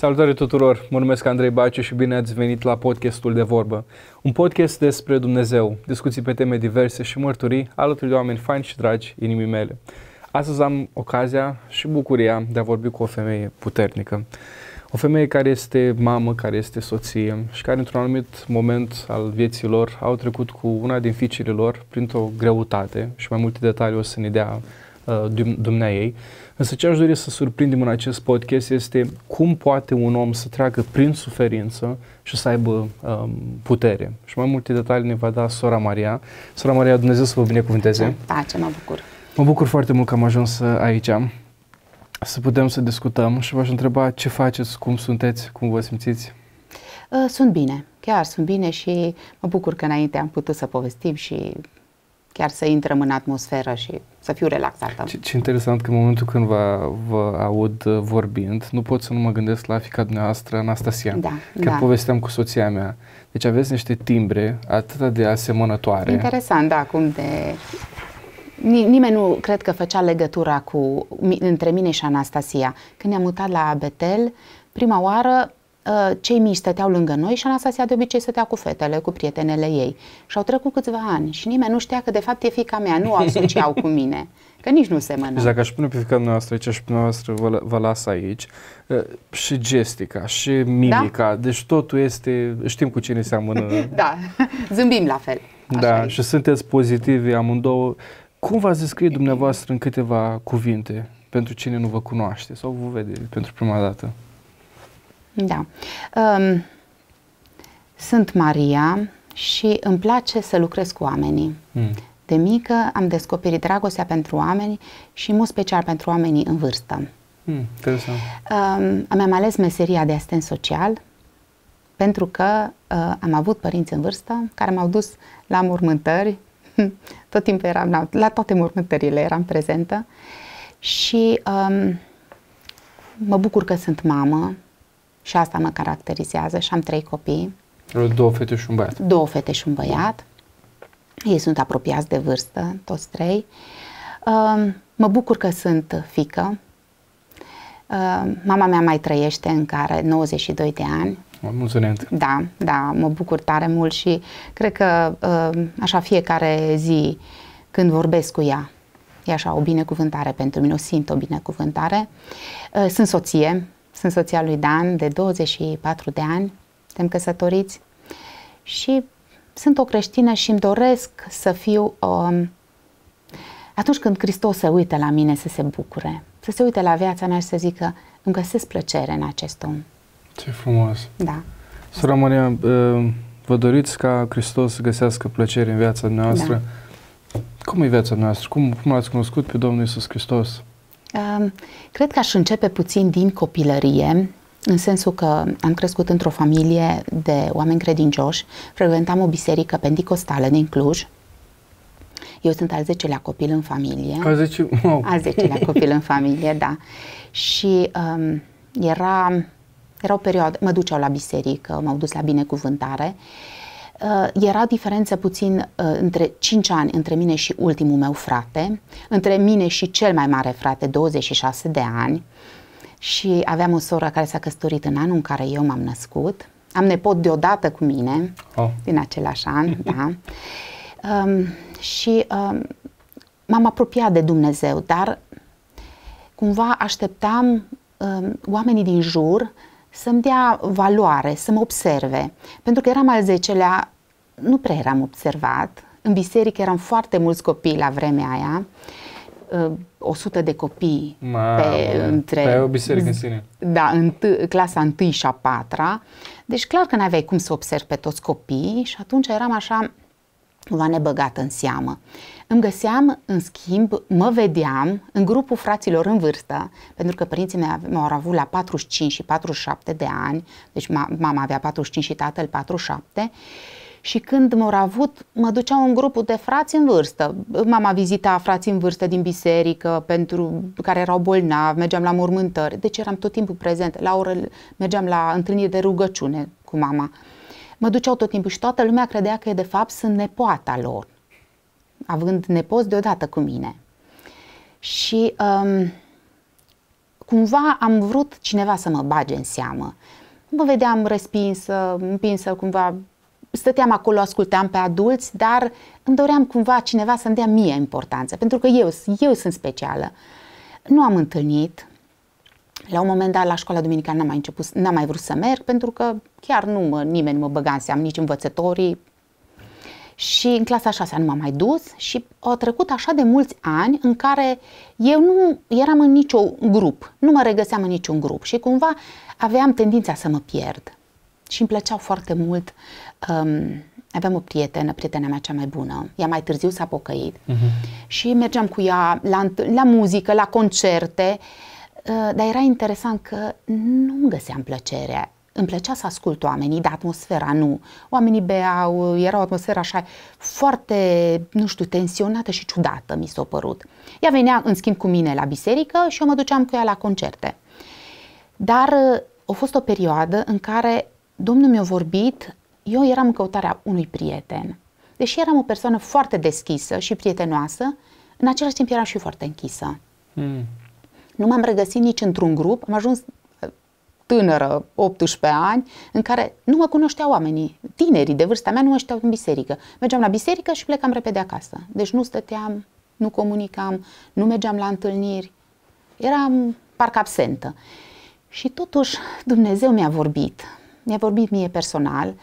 Salutare tuturor! Mă numesc Andrei Baciu și bine ați venit la podcastul de vorbă. Un podcast despre Dumnezeu, discuții pe teme diverse și mărturii alături de oameni faini și dragi inimii mele. Astăzi am ocazia și bucuria de a vorbi cu o femeie puternică. O femeie care este mamă, care este soție și care într-un anumit moment al vieții lor au trecut cu una din fiicele lor printr-o greutate și mai multe detalii o să ne dea uh, dumnea ei Însă ce aș dori să surprindem în acest podcast este cum poate un om să treacă prin suferință și să aibă um, putere. Și mai multe detalii ne va da Sora Maria. Sora Maria, Dumnezeu să vă binecuvânteze. Da, ce mă bucur. Mă bucur foarte mult că am ajuns aici să putem să discutăm și v-aș întreba ce faceți, cum sunteți, cum vă simțiți? Uh, sunt bine, chiar sunt bine și mă bucur că înainte am putut să povestim și chiar să intrăm în atmosferă și să fiu relaxată. Ce, ce interesant că în momentul când vă, vă aud uh, vorbind, nu pot să nu mă gândesc la fica dumneavoastră, Anastasia. Da, Chiar da. povesteam cu soția mea. Deci aveți niște timbre atât de asemănătoare. Interesant, da, cum de... Nimeni nu cred că făcea legătura cu, între mine și Anastasia. Când ne-am mutat la Betel, prima oară Uh, cei mici stăteau lângă noi și Anastasia de obicei stătea cu fetele, cu prietenele ei. Și au trecut câțiva ani și nimeni nu știa că de fapt e fica mea, nu asociau cu mine, că nici nu semănă. Deci dacă aș pune pe fica noastră aici și pe noastră vă, vă las aici, uh, și gestica, și mimica, da? deci totul este, știm cu cine seamănă. da, zâmbim la fel. Așa da, e. și sunteți pozitivi amândouă. Cum v-ați descrie dumneavoastră în câteva cuvinte pentru cine nu vă cunoaște sau vă vede pentru prima dată? Da. Um, sunt Maria și îmi place să lucrez cu oamenii. Mm. De mică am descoperit dragostea pentru oameni și, mult special, pentru oamenii în vârstă. Mm, interesant. Um, am ales meseria de asistent social pentru că uh, am avut părinți în vârstă care m-au dus la mormântări. Tot timpul eram la, la toate mormântările, eram prezentă și um, mă bucur că sunt mamă, și asta mă caracterizează și am trei copii. Două fete și un băiat. Două fete și un băiat. Ei sunt apropiați de vârstă, toți trei. Ehm, mă bucur că sunt fică. Ehm, mama mea mai trăiește în care 92 de ani. Mulțumesc. Da, da, mă bucur tare mult și cred că ehm, așa fiecare zi când vorbesc cu ea, e așa o binecuvântare pentru mine, o simt o binecuvântare. Sunt soție, sunt soția lui Dan de 24 de ani, suntem căsătoriți și sunt o creștină și îmi doresc să fiu um, atunci când Hristos se uită la mine să se bucure, să se uite la viața mea și să zică îmi găsesc plăcere în acest om. Ce frumos! Da. Să rămânem. Uh, vă doriți ca Hristos să găsească plăcere în viața noastră. Da. Cum e viața noastră? Cum, cum l-ați cunoscut pe Domnul Isus Hristos? Cred că aș începe puțin din copilărie, în sensul că am crescut într-o familie de oameni credincioși, frecventam o biserică pentecostală din Cluj. Eu sunt al 10-lea copil în familie. Al 10 wow. Al 10-lea copil în familie, da. Și um, era, era o perioadă, mă duceau la biserică, m-au dus la binecuvântare Uh, era diferență puțin uh, între 5 ani între mine și ultimul meu frate, între mine și cel mai mare frate, 26 de ani, și aveam o soră care s-a căsătorit în anul în care eu m-am născut. Am nepot deodată cu mine, oh. din același an, da. Um, și um, m-am apropiat de Dumnezeu, dar cumva așteptam um, oamenii din jur să-mi dea valoare, să mă observe. Pentru că eram al 10-lea, nu prea eram observat. În biserică eram foarte mulți copii la vremea aia. 100 uh, de copii Ma, pe, între, pe o biserică în sine. Da, în t- clasa 1 și a 4 Deci clar că n-aveai cum să observi pe toți copiii și atunci eram așa cumva nebăgată în seamă. Îmi găseam, în schimb, mă vedeam în grupul fraților în vârstă, pentru că părinții mei m-au avut la 45 și 47 de ani, deci mama avea 45 și tatăl 47, și când m-au avut, mă duceau în grupul de frați în vârstă. Mama vizita frații în vârstă din biserică, pentru care erau bolnavi, mergeam la mormântări, deci eram tot timpul prezent. La oră mergeam la întâlniri de rugăciune cu mama mă duceau tot timpul și toată lumea credea că de fapt sunt nepoata lor, având nepoți deodată cu mine. Și um, cumva am vrut cineva să mă bage în seamă. Mă vedeam respinsă, împinsă cumva, stăteam acolo, ascultam pe adulți, dar îmi doream cumva cineva să-mi dea mie importanță, pentru că eu, eu sunt specială. Nu am întâlnit, la un moment dat, la școala duminicală n-am mai început, n-am mai vrut să merg, pentru că chiar nu mă, nimeni nu mă băga în seamă, nici învățătorii. Și în clasa 6 nu m-am mai dus și au trecut așa de mulți ani în care eu nu eram în niciun grup, nu mă regăseam în niciun grup și cumva aveam tendința să mă pierd. Și îmi plăceau foarte mult um, aveam o prietenă, prietena mea cea mai bună, ea mai târziu s-a pocăit uh-huh. și mergeam cu ea la, la muzică, la concerte Eh, dar era interesant că nu îmi găseam plăcerea. Îmi plăcea să ascult oamenii, dar atmosfera nu. Oamenii beau, era o atmosferă așa foarte, nu știu, tensionată și ciudată mi s-a părut. Ea venea, în schimb, cu mine la biserică și eu mă duceam cu ea la concerte. Dar eh, a fost o perioadă în care Domnul mi-a vorbit, eu eram în căutarea unui prieten. Deși eram o persoană foarte deschisă și prietenoasă, în același timp eram și foarte închisă. Mm nu m-am regăsit nici într-un grup, am ajuns uh, tânără, 18 ani, în care nu mă cunoșteau oamenii. Tinerii de vârsta mea nu mă știau în biserică. Mergeam la biserică și plecam repede acasă. Deci nu stăteam, nu comunicam, nu mergeam la întâlniri. Eram parcă absentă. Și totuși Dumnezeu mi-a vorbit. Mi-a vorbit mie personal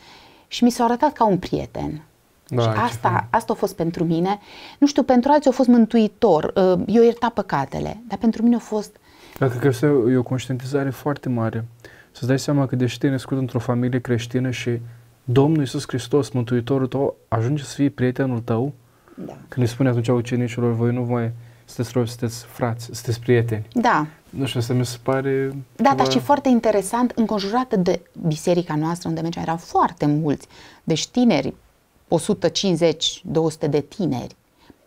și mi s-a arătat ca un prieten. Da, și asta, asta a fost pentru mine. Nu știu, pentru alții a fost mântuitor. Uh, eu ierta păcatele, dar pentru mine a fost... Dar cred că asta e o conștientizare foarte mare. Să-ți dai seama că deși te născut într-o familie creștină și Domnul Iisus Hristos, Mântuitorul tău, ajunge să fie prietenul tău, da. când îi spune atunci ucenicilor, voi nu mai sunteți robi, sunteți frați, sunteți prieteni. Da. Nu știu, să mi se pare... Da, ceva... dar și foarte interesant, înconjurată de biserica noastră, unde mergeam, erau foarte mulți, deci tineri, 150-200 de tineri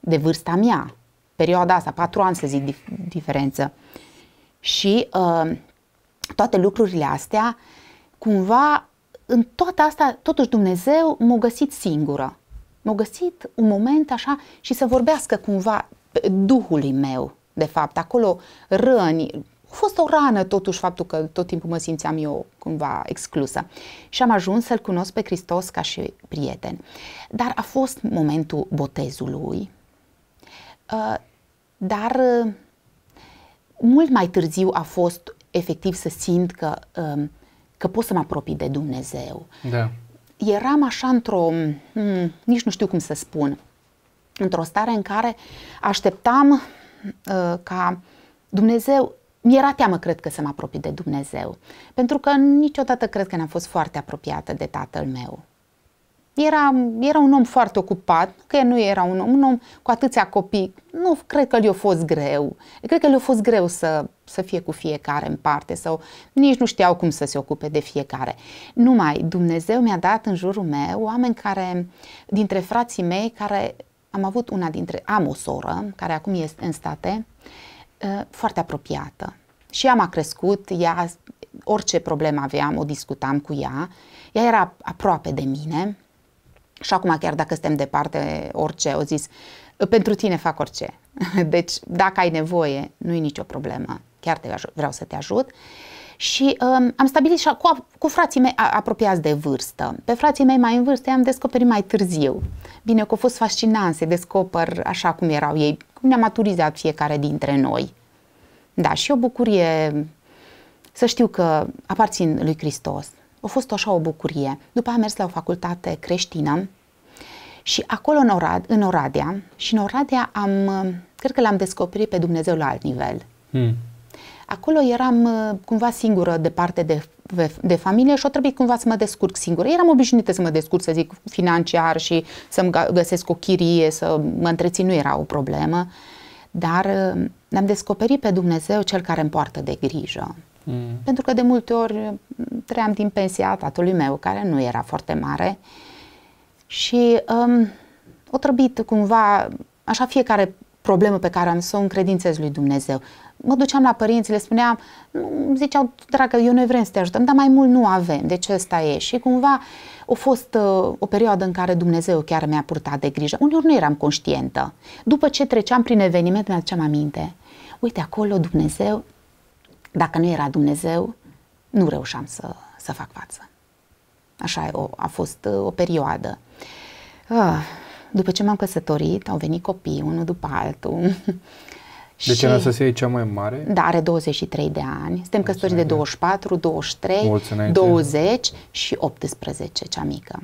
de vârsta mea, perioada asta, patru ani să zic dif- diferență. Și uh, toate lucrurile astea, cumva, în toată asta, totuși Dumnezeu m-a găsit singură. M-a găsit un moment așa și să vorbească cumva Duhului meu, de fapt, acolo răni, a fost o rană totuși faptul că tot timpul mă simțeam eu cumva exclusă. Și am ajuns să-L cunosc pe Hristos ca și prieten. Dar a fost momentul botezului, uh, dar uh, mult mai târziu a fost efectiv să simt că, um, că pot să mă apropii de Dumnezeu. Da. Eram așa într-o, hmm, nici nu știu cum să spun, într-o stare în care așteptam uh, ca Dumnezeu mi-era teamă, cred că, să mă apropii de Dumnezeu, pentru că niciodată cred că n-am fost foarte apropiată de tatăl meu. Era, era un om foarte ocupat, că nu era un om, un om cu atâția copii, nu cred că le-a fost greu. Cred că le-a fost greu să, să fie cu fiecare în parte sau nici nu știau cum să se ocupe de fiecare. Numai Dumnezeu mi-a dat în jurul meu oameni care, dintre frații mei, care am avut una dintre, am o soră, care acum este în state, uh, foarte apropiată. Și ea m-a crescut, ea, orice problemă aveam, o discutam cu ea. Ea era aproape de mine și acum chiar dacă suntem departe, orice, o zis, pentru tine fac orice. Deci, dacă ai nevoie, nu e nicio problemă. Chiar te vreau să te ajut. Uh, și um, am stabilit și cu, cu frații mei apropiați de vârstă. Pe frații mei mai în vârstă i-am descoperit mai târziu. Bine că au fost fascinant să descoper așa cum erau ei, cum ne-a maturizat fiecare dintre noi. Da, și o bucurie să știu că aparțin lui Hristos. A fost așa o bucurie. După a mers la o facultate creștină și acolo în, Orad, în Oradea, și în Oradea am, cred că l-am descoperit pe Dumnezeu la alt nivel. Hmm. Acolo eram uh, cumva singură departe de, de familie și o trebuie cumva să mă descurc singură. Eram obișnuită să mă descurc, să zic, financiar și să-mi găsesc o chirie, să mă întrețin, nu era o problemă. Dar uh, am descoperit pe Dumnezeu cel care îmi poartă de grijă. Mm. Pentru că de multe ori uh, tream din pensia tatălui meu, care nu era foarte mare. Și um, o trăbit cumva, așa fiecare problemă pe care am să o încredințez lui Dumnezeu mă duceam la părinți, le spuneam, nu, ziceau, dragă, eu noi vrem să te ajutăm, dar mai mult nu avem, ce ăsta e. Și cumva a fost uh, o perioadă în care Dumnezeu chiar mi-a purtat de grijă. Uneori nu eram conștientă. După ce treceam prin eveniment, mi-aduceam aminte. Uite, acolo Dumnezeu, dacă nu era Dumnezeu, nu reușeam să, să fac față. Așa e, o, a fost uh, o perioadă. Uh, după ce m-am căsătorit, au venit copii, unul după altul. Deci NSSI e cea mai mare? Da, are 23 de ani. Suntem căsători de 24, 23, 20 și 18, cea mică.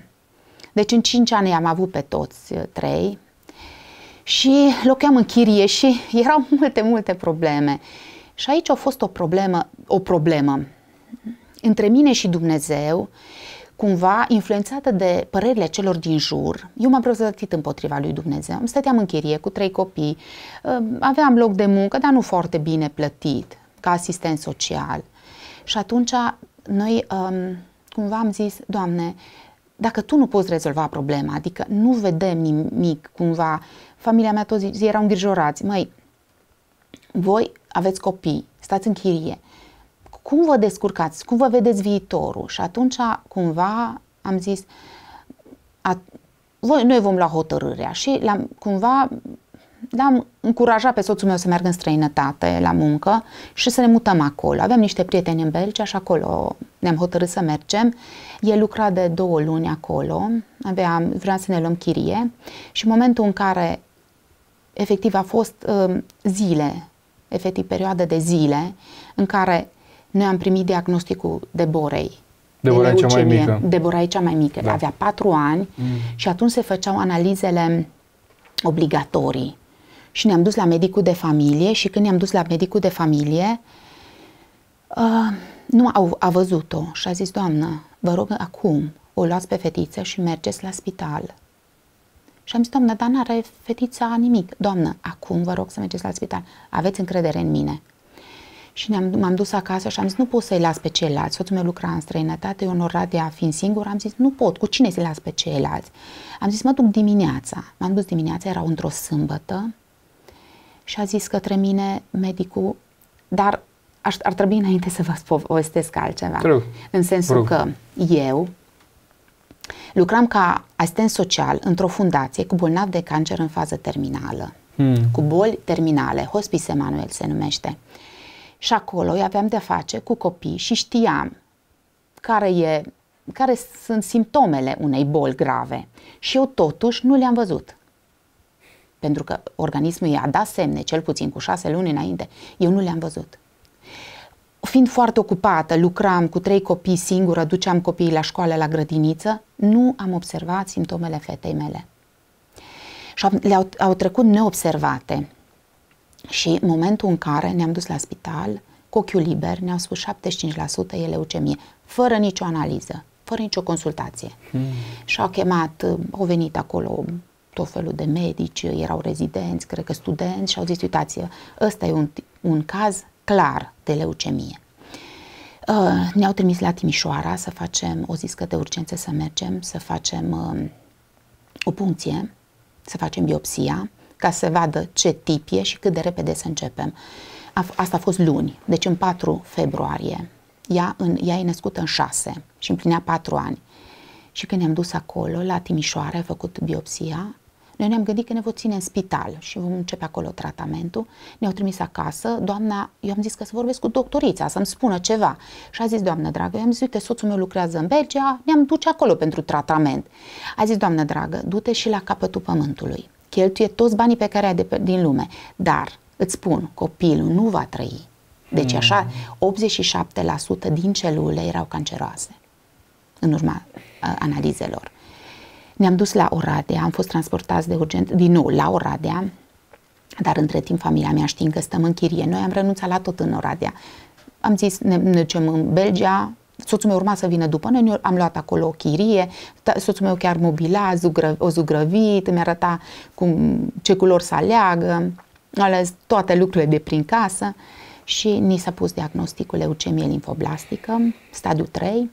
Deci în 5 ani am avut pe toți uh, trei și locuiam în chirie și erau multe, multe probleme. Și aici a fost o problemă, o problemă între mine și Dumnezeu cumva influențată de părerile celor din jur, eu m-am prozătit împotriva lui Dumnezeu. Îmi stăteam în chirie cu trei copii, ă, aveam loc de muncă, dar nu foarte bine plătit, ca asistent social. Și atunci noi ă, cumva am zis, Doamne, dacă tu nu poți rezolva problema, adică nu vedem nimic cumva, familia mea toți erau îngrijorați, măi, voi aveți copii, stați în chirie, cum vă descurcați, cum vă vedeți viitorul și atunci cumva am zis, a, voi, noi vom lua hotărârea și l-am, cumva l-am încurajat pe soțul meu să meargă în străinătate la muncă și să ne mutăm acolo. Aveam niște prieteni în Belgia și acolo ne-am hotărât să mergem. El lucra de două luni acolo, avea, vrea să ne luăm chirie și în momentul în care efectiv a fost uh, zile, efectiv perioada de zile în care noi am primit diagnosticul Deborei. Debora e cea mai mică. Debora e cea mai mică. Da. Avea patru ani mm. și atunci se făceau analizele obligatorii. Și ne-am dus la medicul de familie și când ne-am dus la medicul de familie, uh, nu a, a văzut-o și a zis, doamnă, vă rog acum, o luați pe fetiță și mergeți la spital. Și am zis, doamnă, dar n-are fetița nimic. Doamnă, acum vă rog să mergeți la spital. Aveți încredere în mine și ne-am, m-am dus acasă și am zis, nu pot să-i las pe ceilalți. Soțul meu lucra în străinătate, onorat de a fi singur, am zis, nu pot, cu cine să-i las pe ceilalți? Am zis, mă duc dimineața. M-am dus dimineața, era într-o sâmbătă și a zis către mine medicul, dar aș, ar trebui înainte să vă povestesc altceva. Rug. În sensul Rug. că eu lucram ca asistent social într-o fundație cu bolnavi de cancer în fază terminală. Hmm. cu boli terminale, Hospice Emanuel se numește. Uh, și acolo eu aveam de-a face cu copii și știam care, e, care sunt simptomele unei boli grave. Și eu totuși nu le-am văzut. Pentru că organismul i-a dat semne, cel puțin cu șase luni înainte. Eu nu le-am văzut. Fiind foarte ocupată, lucram cu trei copii singură, duceam copiii la școală, la grădiniță, nu am observat simptomele fetei mele. Și le-au au trecut neobservate. Și în momentul în care ne-am dus la spital, cu ochiul liber, ne-au spus 75% e leucemie, fără nicio analiză, fără nicio consultație. Hmm. Și au chemat, au venit acolo tot felul de medici, erau rezidenți, cred că studenți și au zis, uitați, ăsta e un, un caz clar de leucemie. Uh, ne-au trimis la Timișoara să facem o ziscă de urgență, să mergem, să facem uh, o punție, să facem biopsia ca să vadă ce tip e și cât de repede să începem. Asta a fost luni, deci în 4 februarie. Ea, în, ea e născută în 6 și împlinea 4 ani. Și când ne-am dus acolo, la Timișoara, a făcut biopsia, noi ne-am gândit că ne vom ține în spital și vom începe acolo tratamentul. Ne-au trimis acasă. Doamna, eu am zis că să vorbesc cu doctorița, să-mi spună ceva. Și a zis, doamnă dragă, eu am zis, uite, soțul meu lucrează în Belgia, ne-am duce acolo pentru tratament. A zis, doamnă dragă, du-te și la capătul pământului cheltuie toți banii pe care ai de pe, din lume. Dar, îți spun, copilul nu va trăi. Deci mm. așa, 87% din celule erau canceroase în urma uh, analizelor. Ne-am dus la Oradea, am fost transportați de urgent din nou la Oradea, dar între timp familia mea știind că stăm în chirie. Noi am renunțat la tot în Oradea. Am zis, ne, ne ducem în Belgia, soțul meu urma să vină după noi, am luat acolo o chirie, soțul meu chiar mobila, zugră, o zugrăvit, mi arăta cum, ce culori să aleagă, ales toate lucrurile de prin casă și ni s-a pus diagnosticul leucemie linfoblastică, stadiu 3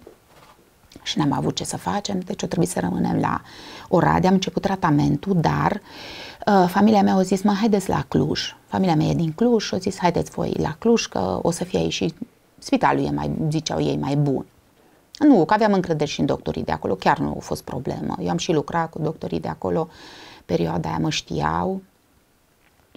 și n-am avut ce să facem, deci o trebuie să rămânem la Oradea, am început tratamentul, dar uh, familia mea a zis, mă, haideți la Cluj, familia mea e din Cluj a zis, haideți voi la Cluj, că o să fie aici și spitalul e mai, ziceau ei, mai bun. Nu, că aveam încredere și în doctorii de acolo, chiar nu a fost problemă. Eu am și lucrat cu doctorii de acolo, perioada aia mă știau.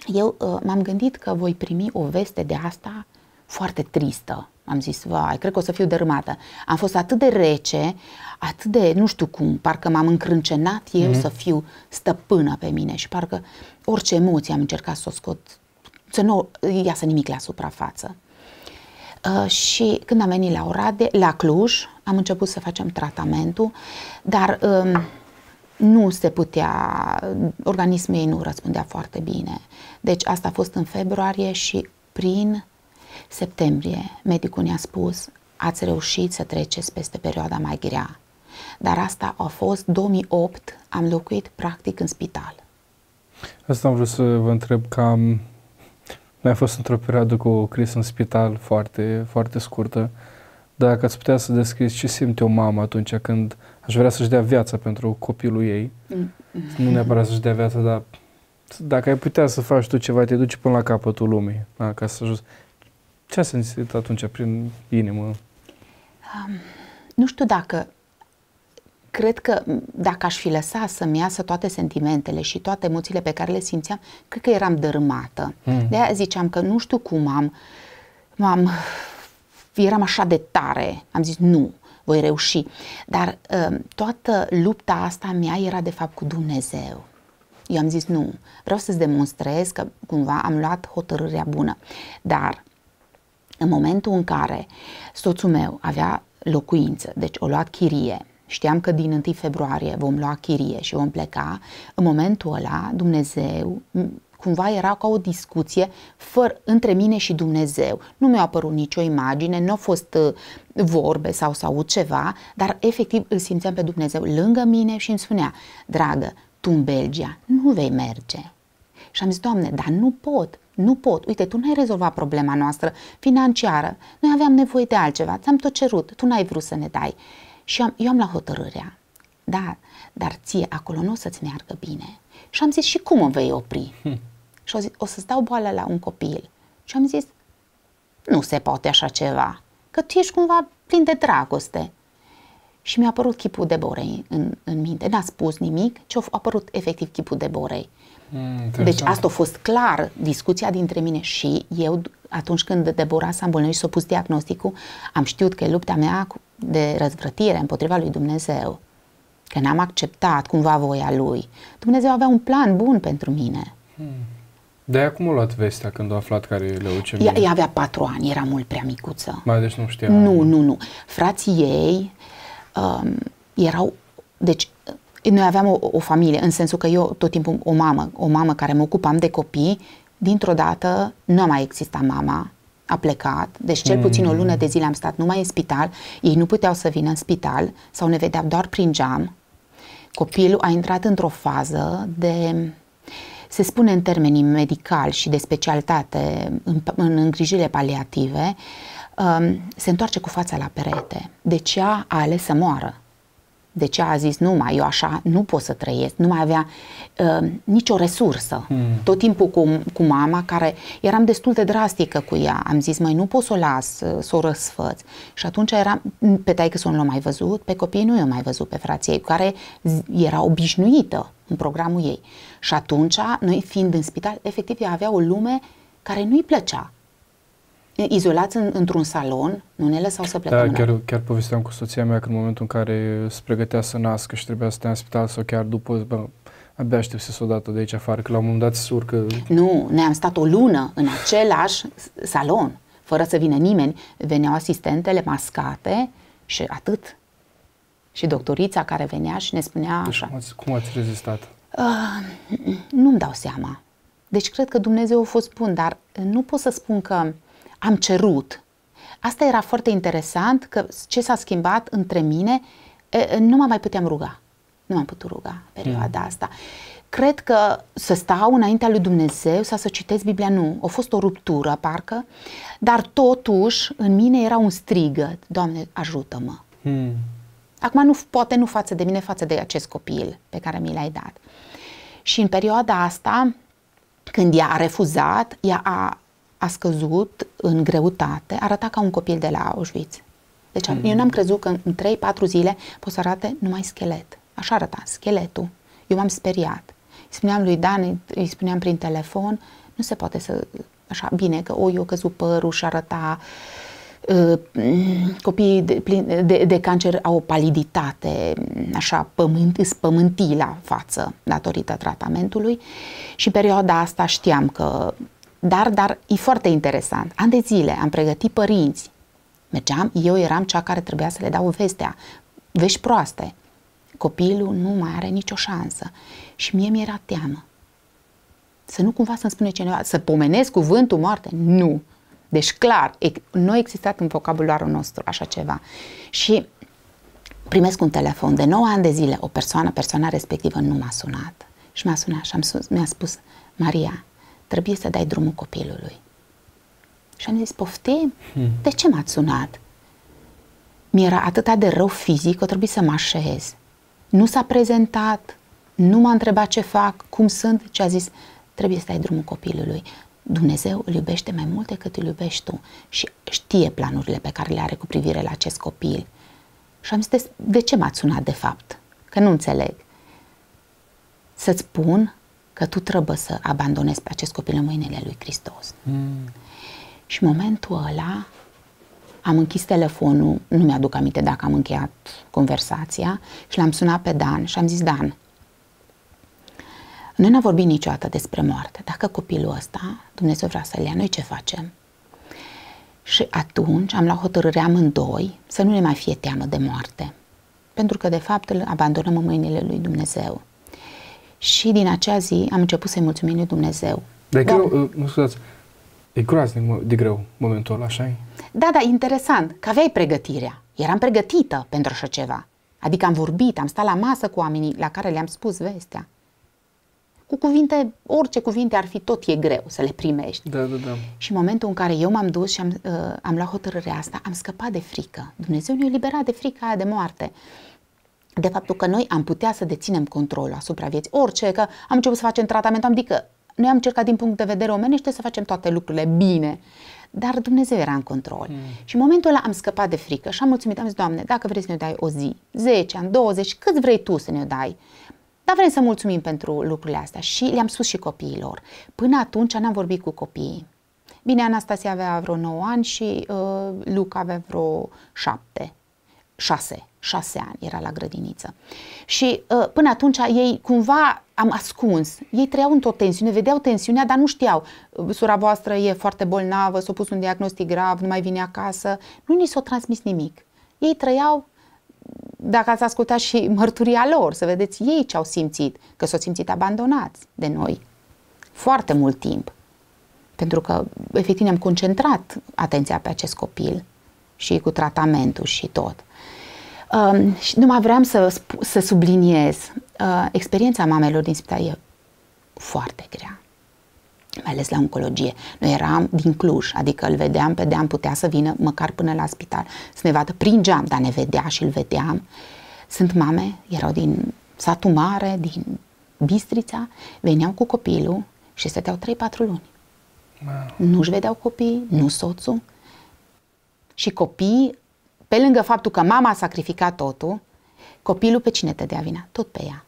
Eu uh, m-am gândit că voi primi o veste de asta foarte tristă. Am zis, vai, cred că o să fiu dărâmată. Am fost atât de rece, atât de, nu știu cum, parcă m-am încrâncenat eu mm-hmm. să fiu stăpână pe mine și parcă orice emoție am încercat să o scot, să nu iasă nimic la suprafață. Uh, și când am venit la Orade, la Cluj, am început să facem tratamentul, dar um, nu se putea, organismul ei nu răspundea foarte bine. Deci asta a fost în februarie și prin septembrie medicul ne-a spus ați reușit să treceți peste perioada mai grea. Dar asta a fost 2008, am locuit practic în spital. Asta am vrut să vă întreb, cam mai a fost într-o perioadă cu Chris în spital foarte, foarte scurtă. Dacă ați putea să descrieți ce simte o mamă atunci când aș vrea să-și dea viața pentru copilul ei, mm. nu neapărat să-și dea viața, dar dacă ai putea să faci tu ceva, te duci până la capătul lumii, da, ca să ajungi. Ce a simțit atunci prin inimă? Um, nu știu dacă cred că dacă aș fi lăsat să-mi iasă toate sentimentele și toate emoțiile pe care le simțeam, cred că eram dărâmată. Mm. De aia ziceam că nu știu cum am, m-am, eram așa de tare. Am zis nu, voi reuși. Dar uh, toată lupta asta mea era de fapt cu Dumnezeu. Eu am zis nu, vreau să-ți demonstrez că cumva am luat hotărârea bună. Dar în momentul în care soțul meu avea locuință, deci o luat chirie, știam că din 1 februarie vom lua chirie și vom pleca, în momentul ăla Dumnezeu cumva era ca o discuție fără, între mine și Dumnezeu. Nu mi-a apărut nicio imagine, nu au fost uh, vorbe sau s aud ceva, dar efectiv îl simțeam pe Dumnezeu lângă mine și îmi spunea, dragă, tu în Belgia nu vei merge. Și am zis, Doamne, dar nu pot, nu pot. Uite, tu n-ai rezolvat problema noastră financiară. Noi aveam nevoie de altceva, ți-am tot cerut, tu n-ai vrut să ne dai. Și am, eu am la hotărârea, da, dar ție acolo nu o să-ți meargă bine. Și am zis, și cum o vei opri? Hm. Și au zis, o să-ți dau boală la un copil. Și am zis, nu se poate așa ceva, că tu ești cumva plin de dragoste. Și mi-a apărut chipul de borei în, în minte. N-a spus nimic, ci a apărut efectiv chipul de borei. Mm, deci asta a fost clar discuția dintre mine și eu atunci când Deborah s-a îmbolnăvit și s-a pus diagnosticul, am știut că e lupta mea cu, de răzvrătire împotriva lui Dumnezeu, că n-am acceptat cumva voia lui. Dumnezeu avea un plan bun pentru mine. Hmm. De-aia cum a luat vestea când a aflat care e leucemie? Ea, ea avea patru ani, era mult prea micuță. Mai deci nu știa. Nu, nu, nu. Frații ei um, erau... Deci uh, noi aveam o, o familie, în sensul că eu tot timpul o mamă, o mamă care mă ocupam de copii, dintr-o dată nu a mai existat mama, a plecat, deci cel puțin o mm. lună de zile am stat numai în spital, ei nu puteau să vină în spital sau ne vedeau doar prin geam. Copilul a intrat într-o fază de se spune în termenii medical și de specialitate în, în îngrijire paliative, um, se întoarce cu fața la perete. Deci ea a ales să moară de ce a zis nu mai eu așa nu pot să trăiesc, nu mai avea uh, nicio resursă. Mm. Tot timpul cu, cu mama, care eram destul de drastică cu ea, am zis mai nu pot să o las, uh, să o răsfăț. Și atunci eram, mm, pe taică să nu l-am mai văzut, pe copiii nu i mai văzut pe frații ei, care era obișnuită în programul ei. Și atunci, noi fiind în spital, efectiv ea avea o lume care nu-i plăcea izolați în, într-un salon, nu ne lăsau să plecăm? Da, chiar, chiar povesteam cu soția mea că în momentul în care se pregătea să nască și trebuia să stea în spital sau chiar după, bă, abia aștept să s-o dată de aici afară, că la un moment dat se urcă... Nu, ne am stat o lună în același salon, fără să vină nimeni. Veneau asistentele mascate și atât. Și doctorița care venea și ne spunea deci așa. Cum ați, cum ați rezistat? Uh, nu-mi dau seama. Deci cred că Dumnezeu a fost bun, dar nu pot să spun că am cerut. Asta era foarte interesant, că ce s-a schimbat între mine, nu mă mai puteam ruga. Nu m-am putut ruga perioada mm. asta. Cred că să stau înaintea lui Dumnezeu sau să citesc Biblia, nu. A fost o ruptură, parcă, dar totuși în mine era un strigăt, Doamne, ajută-mă. Mm. Acum nu, poate nu față de mine, față de acest copil pe care mi l-ai dat. Și în perioada asta, când ea a refuzat, ea a a scăzut în greutate, arăta ca un copil de la Auschwitz. Deci mm. eu n-am crezut că în 3-4 zile pot să arate numai schelet. Așa arăta, scheletul. Eu m-am speriat. Îi spuneam lui Dan, îi spuneam prin telefon, nu se poate să... Așa, bine, că oi, eu căzut părul și arăta uh, copiii de, de, de cancer au o paliditate, așa, pământ, pământii la față datorită tratamentului și perioada asta știam că dar, dar e foarte interesant. An de zile am pregătit părinți. Mergeam, eu eram cea care trebuia să le dau vestea. Vești proaste. Copilul nu mai are nicio șansă. Și mie mi-era teamă. Să nu cumva să-mi spune cineva, să pomenesc cuvântul moarte? Nu. Deci, clar, nu a existat în vocabularul nostru așa ceva. Și primesc un telefon de 9 ani de zile, o persoană, persoana respectivă nu m-a sunat. Și m-a sunat și am mi-a spus, Maria, trebuie să dai drumul copilului. Și am zis, poftim? Hmm. De ce m-ați sunat? Mi-era atâta de rău fizic o trebuie să mă așez. Nu s-a prezentat, nu m-a întrebat ce fac, cum sunt, ce a zis, trebuie să dai drumul copilului. Dumnezeu îl iubește mai mult decât îl iubești tu și știe planurile pe care le are cu privire la acest copil. Și am zis, de ce m-ați sunat de fapt? Că nu înțeleg. Să-ți spun că tu trebuie să abandonezi pe acest copil în mâinile lui Hristos. Mm. Și momentul ăla am închis telefonul, nu mi-aduc aminte dacă am încheiat conversația și l-am sunat pe Dan și am zis Dan, noi n-am vorbit niciodată despre moarte. Dacă copilul ăsta, Dumnezeu vrea să-l ia, noi ce facem? Și atunci am luat hotărârea amândoi să nu ne mai fie teamă de moarte. Pentru că, de fapt, îl abandonăm în mâinile lui Dumnezeu și din acea zi am început să-i mulțumim lui Dumnezeu. Dar e da. greu, mă scuzați, e groaznic de greu momentul ăla, așa e? Da, da, interesant, că aveai pregătirea. Eram pregătită pentru așa ceva. Adică am vorbit, am stat la masă cu oamenii la care le-am spus vestea. Cu cuvinte, orice cuvinte ar fi, tot e greu să le primești. Da, da, da. Și în momentul în care eu m-am dus și am, uh, am luat hotărârea asta, am scăpat de frică. Dumnezeu ne-a eliberat de frica aia de moarte. Uh, de faptul că noi am putea să deținem controlul asupra vieții, orice, că am început să facem tratament, am adică noi am încercat din punct de vedere omenește să facem toate lucrurile bine, dar Dumnezeu era în control. Mm. Și în momentul ăla am scăpat de frică și am mulțumit, am zis, Doamne, dacă vrei să ne dai o zi, 10 ani, 20, cât vrei Tu să ne dai, dar vrem să mulțumim pentru lucrurile astea și le-am spus și copiilor. Până atunci n-am vorbit cu copiii. Bine, Anastasia avea vreo 9 ani și uh, Luca avea vreo 7, 6 șase ani, era la grădiniță. Și uh, până atunci ei cumva am ascuns. Ei trăiau într-o tensiune, vedeau tensiunea, dar nu știau. Uh, Sura voastră e foarte bolnavă, s-a pus un diagnostic grav, nu mai vine acasă. Nu ni s-a transmis nimic. Ei trăiau dacă ați ascultat și mărturia lor, să vedeți ei ce au simțit, că s-au simțit abandonați de noi foarte mult timp. Pentru că, efectiv, ne-am concentrat atenția pe acest copil și cu tratamentul și tot. Um, și numai vreau să, să subliniez, uh, experiența mamelor din spital e foarte grea, mai ales la oncologie. Noi eram din Cluj, adică îl vedeam pe deam, putea să vină măcar până la spital, să ne vadă prin geam, dar ne vedea și îl vedeam. Sunt mame, erau din satul mare, din Bistrița, veneau cu copilul și stăteau 3-4 luni. Wow. Nu-și vedeau copiii, nu soțul. Și copiii pe lângă faptul că mama a sacrificat totul, copilul pe cine te dea vina? Tot pe ea.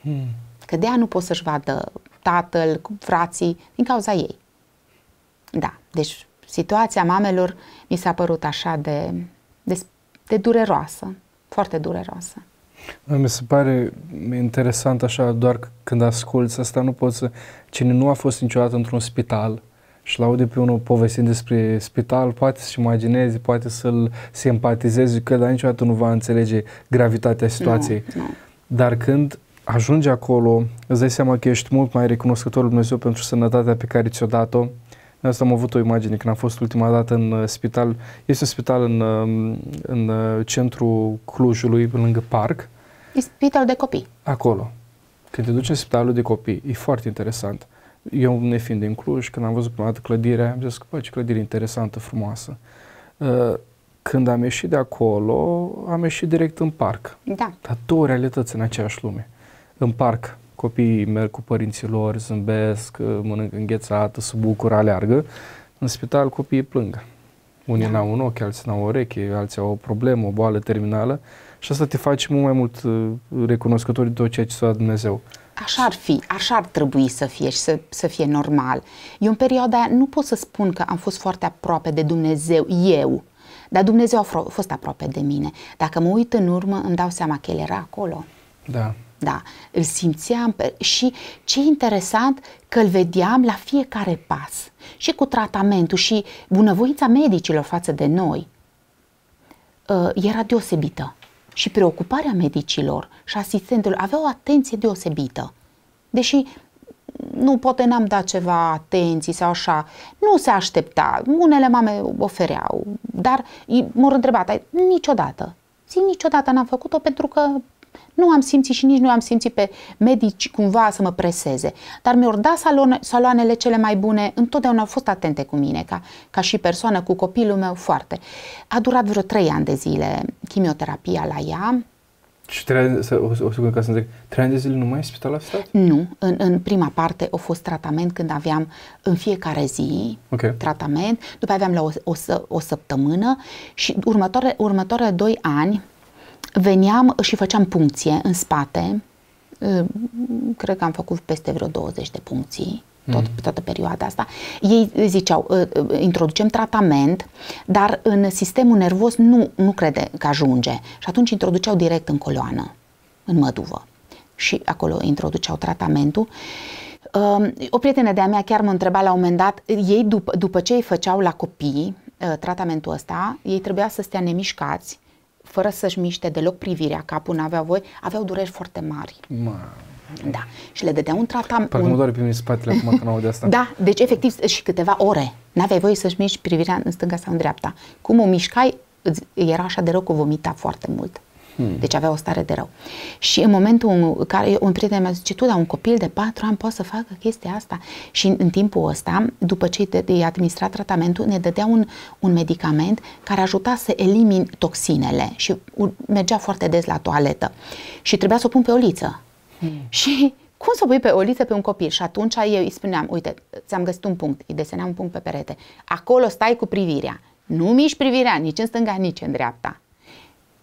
Hmm. Că de ea nu poți să-și vadă tatăl, frații, din cauza ei. Da, deci situația mamelor mi s-a părut așa de, de, de dureroasă, foarte dureroasă. Mi se pare interesant așa, doar când asculți asta, nu poți să... Cine nu a fost niciodată într-un spital, și laude pe unul povestind despre spital, poate să-și imagineze, poate să-l simpatizeze, că dar niciodată nu va înțelege gravitatea situației. Nu, nu. Dar când ajungi acolo, îți dai seama că ești mult mai recunoscător Dumnezeu pentru sănătatea pe care ți-o dat-o. De asta am avut o imagine când am fost ultima dată în uh, spital. Este un spital în, um, în uh, centrul Clujului, lângă parc. E spital de copii. Acolo. Când te duci în spitalul de copii, e foarte interesant. Eu, nefiind din Cluj, când am văzut prima dată clădirea, am zis că, bă, ce clădire interesantă, frumoasă. Uh, când am ieșit de acolo, am ieșit direct în parc. Da. Dar două realități în aceeași lume. În parc, copiii merg cu părinții lor, zâmbesc, uh, mănâncă înghețată, se bucură, aleargă. În spital, copiii plângă. Unii da. n-au un ochi, alții n-au o ureche, alții au o problemă, o boală terminală și asta te face mult mai mult uh, recunoscător de tot ceea ce s-a dat Dumnezeu așa ar fi, așa ar trebui să fie și să, să fie normal. Eu în perioada aia nu pot să spun că am fost foarte aproape de Dumnezeu, eu, dar Dumnezeu a fost aproape de mine. Dacă mă uit în urmă, îmi dau seama că El era acolo. Da. Da, îl simțeam pe... și ce interesant că îl vedeam la fiecare pas și cu tratamentul și bunăvoința medicilor față de noi ă, era deosebită și preocuparea medicilor și asistentelor avea o atenție deosebită. Deși nu, poate n-am dat ceva atenții sau așa, nu se aștepta, unele mame ofereau, dar m-au întrebat, niciodată, zic niciodată n-am făcut-o pentru că nu am simțit și nici nu am simțit pe medici cumva să mă preseze, dar mi-au dat saloanele cele mai bune, întotdeauna au fost atente cu mine, ca, ca și persoană cu copilul meu foarte. A durat vreo trei ani de zile chimioterapia la ea, și trei să, o, o secundă ca să înțeleg, trei ani de zile nu mai a spitalizat? Nu, în, în prima parte a fost tratament când aveam în fiecare zi okay. tratament, după aveam la o, o, o săptămână și următoare, următoarele doi ani veneam și făceam puncție în spate. Ă, cred că am făcut peste vreo 20 de puncții tot, mm. toată perioada asta. Ei ziceau, ă, ă, introducem tratament, dar în sistemul nervos nu, nu crede că ajunge. Și atunci introduceau direct în coloană, în măduvă. Și acolo introduceau tratamentul. O prietenă de-a mea chiar mă întreba la un moment dat, ei după, după ce îi făceau la copii tratamentul ăsta, ei trebuia să stea nemișcați fără să-și miște deloc privirea, capul n-avea voi, aveau dureri foarte mari. Ma. Da. Și le dădeau un tratament. Parcă un... mă doare pe mine spatele acum când aud asta. Da, deci efectiv și câteva ore. N-aveai voie să-și miști privirea în stânga sau în dreapta. Cum o mișcai, era așa de rău că vomita foarte mult. Hmm. Deci avea o stare de rău. Și în momentul în care un prieten mi-a zis, tu, dar un copil de patru ani poate să facă chestia asta. Și în, în timpul ăsta, după ce i-a administrat tratamentul, ne dădea un, un medicament care ajuta să elimini toxinele și mergea foarte des la toaletă. Și trebuia să o pun pe o liță. Hmm. Și cum să pui pe o liță pe un copil? Și atunci eu îi spuneam, uite, ți-am găsit un punct, îi deseneam un punct pe perete. Acolo stai cu privirea. Nu miști privirea nici în stânga, nici în dreapta.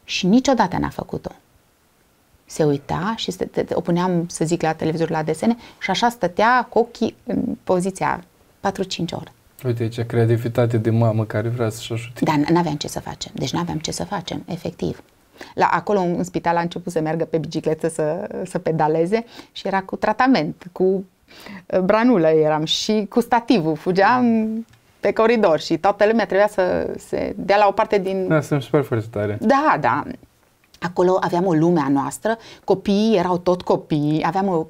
Și niciodată n-a făcut-o. Se uita și se, te, te, o puneam, să zic, la televizor, la desene și așa stătea cu ochii în poziția 4-5 ore. Uite ce creativitate de mamă care vrea să-și ajute. Dar n-aveam ce să facem. Deci n-aveam ce să facem, efectiv. La, acolo în spital a început să meargă pe bicicletă să, să pedaleze și era cu tratament, cu uh, branulă eram și cu stativul. Fugeam pe coridor și toată lumea trebuia să se dea la o parte din... Da, sunt super foarte tare. Da, da. Acolo aveam o lume a noastră, copiii erau tot copii, aveam o,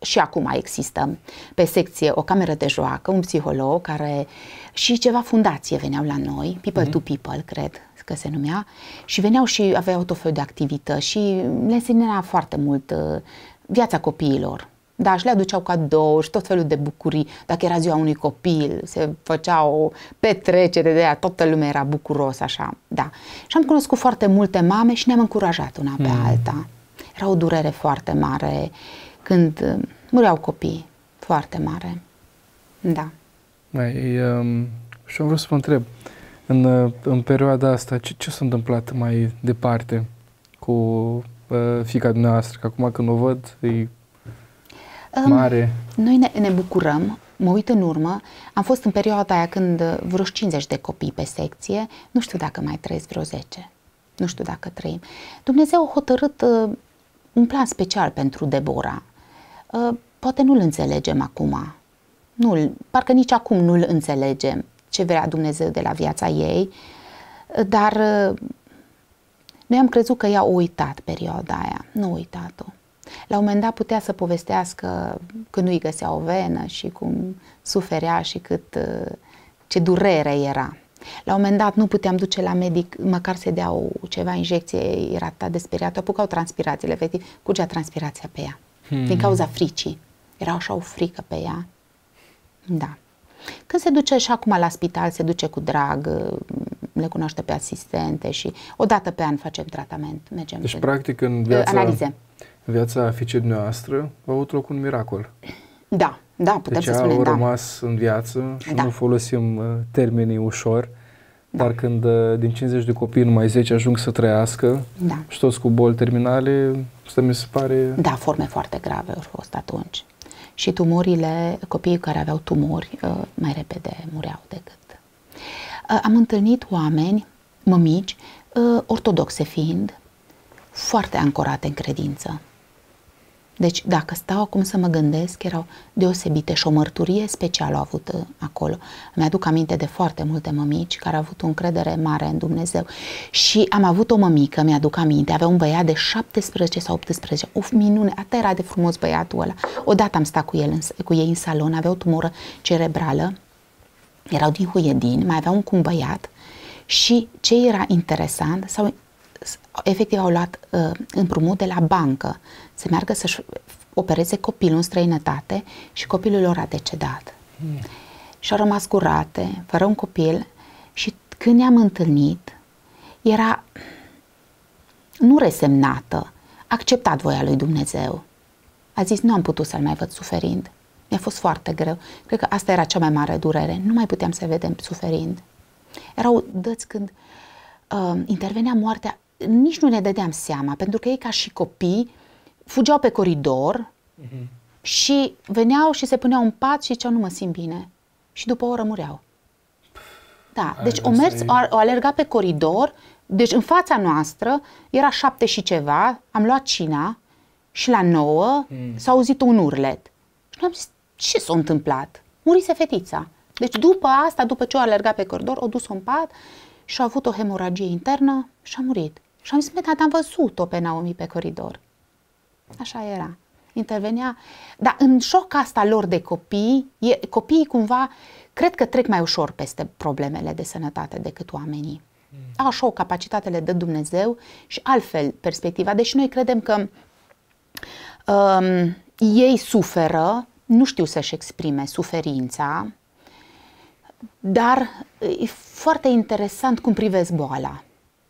și acum există pe secție o cameră de joacă, un psiholog care și ceva fundație veneau la noi, People mm-hmm. to mhm. People, cred că se numea, și veneau și aveau tot felul de activități și le înseamnă foarte mult uh, viața copiilor da, și le aduceau cadouri și tot felul de bucurii. Dacă era ziua unui copil, se făcea o petrecere de aia, toată lumea era bucuros, așa, da. Și am cunoscut foarte multe mame și ne-am încurajat una pe mm. alta. Era o durere foarte mare când uh, mureau copii, foarte mare, da. Mai, um, și am vrut să vă întreb, în, uh, în perioada asta, ce, ce s-a întâmplat mai departe cu uh, fica dumneavoastră? Că acum când o văd, îi mare? Noi ne, ne bucurăm, mă uit în urmă, am fost în perioada aia când vreo 50 de copii pe secție, nu știu dacă mai trăiesc vreo 10, nu știu dacă trăim. Dumnezeu a hotărât uh, un plan special pentru Deborah. Uh, poate nu-l înțelegem acum, nu parcă nici acum nu-l înțelegem ce vrea Dumnezeu de la viața ei, uh, dar uh, noi am crezut că ea a uitat perioada aia, nu a uitat-o. La un moment dat putea să povestească când nu-i găsea o venă și cum suferea și cât, uh, ce durere era. La un moment dat nu puteam duce la medic, măcar să dea o, ceva injecție, era atât de speriat, apucau transpirațiile, efectiv, curgea transpirația pe ea, hmm. din cauza fricii. Era așa o frică pe ea. Da. Când se duce și acum la spital, se duce cu drag, mm, le cunoaște pe asistente și o dată pe an facem tratament. Mergem deci, pe, practic, în viața, analize viața fiicei noastră a avut loc un miracol. Da, da, putem deci să spunem, da. Deci rămas în viață și da. nu folosim uh, termenii ușor, da. dar când uh, din 50 de copii numai 10 ajung să trăiască da. și toți cu boli terminale, asta mi se pare... Da, forme foarte grave au fost atunci. Și tumorile, copiii care aveau tumori, uh, mai repede mureau decât. Am întâlnit oameni, mămici, ortodoxe fiind, foarte ancorate în credință, deci, dacă stau acum să mă gândesc, erau deosebite și o mărturie specială au avut uh, acolo. Îmi aduc aminte de foarte multe mămici care au avut o încredere mare în Dumnezeu. Și am avut o mămică, mi-aduc aminte, avea un băiat de 17 sau 18, Uf, minune, atât era de frumos băiatul ăla. Odată am stat cu, el, cu ei în salon, avea o tumoră cerebrală, erau din Huiedin, mai avea un cum băiat și ce era interesant, sau efectiv au luat uh, împrumut de la bancă să meargă să-și opereze copilul în străinătate și copilul lor a decedat. Mm. Și au rămas curate, fără un copil și când ne-am întâlnit, era nu resemnată, acceptat voia lui Dumnezeu. A zis, nu am putut să-l mai văd suferind. Mi-a fost foarte greu. Cred că asta era cea mai mare durere. Nu mai puteam să vedem suferind. Erau dăți când uh, intervenea moartea, nici nu ne dădeam seama, pentru că ei ca și copii fugeau pe coridor uh-huh. și veneau și se puneau în pat și ziceau nu mă simt bine și după o oră mureau. Da, deci o, mers, o alerga pe coridor, deci în fața noastră era șapte și ceva, am luat cina și la nouă mm. s-a auzit un urlet. Și noi am zis, ce s-a întâmplat? Murise fetița. Deci după asta, după ce o alerga pe coridor, o dus în pat și a avut o hemoragie internă și a murit. Și am zis, dar am văzut-o pe Naomi pe coridor. Așa era. Intervenea. Dar în șoc asta lor de copii, e, copiii cumva, cred că trec mai ușor peste problemele de sănătate decât oamenii. Mm. Așa o capacitate le dă Dumnezeu și altfel perspectiva. Deși noi credem că um, ei suferă, nu știu să-și exprime suferința, dar e foarte interesant cum privesc boala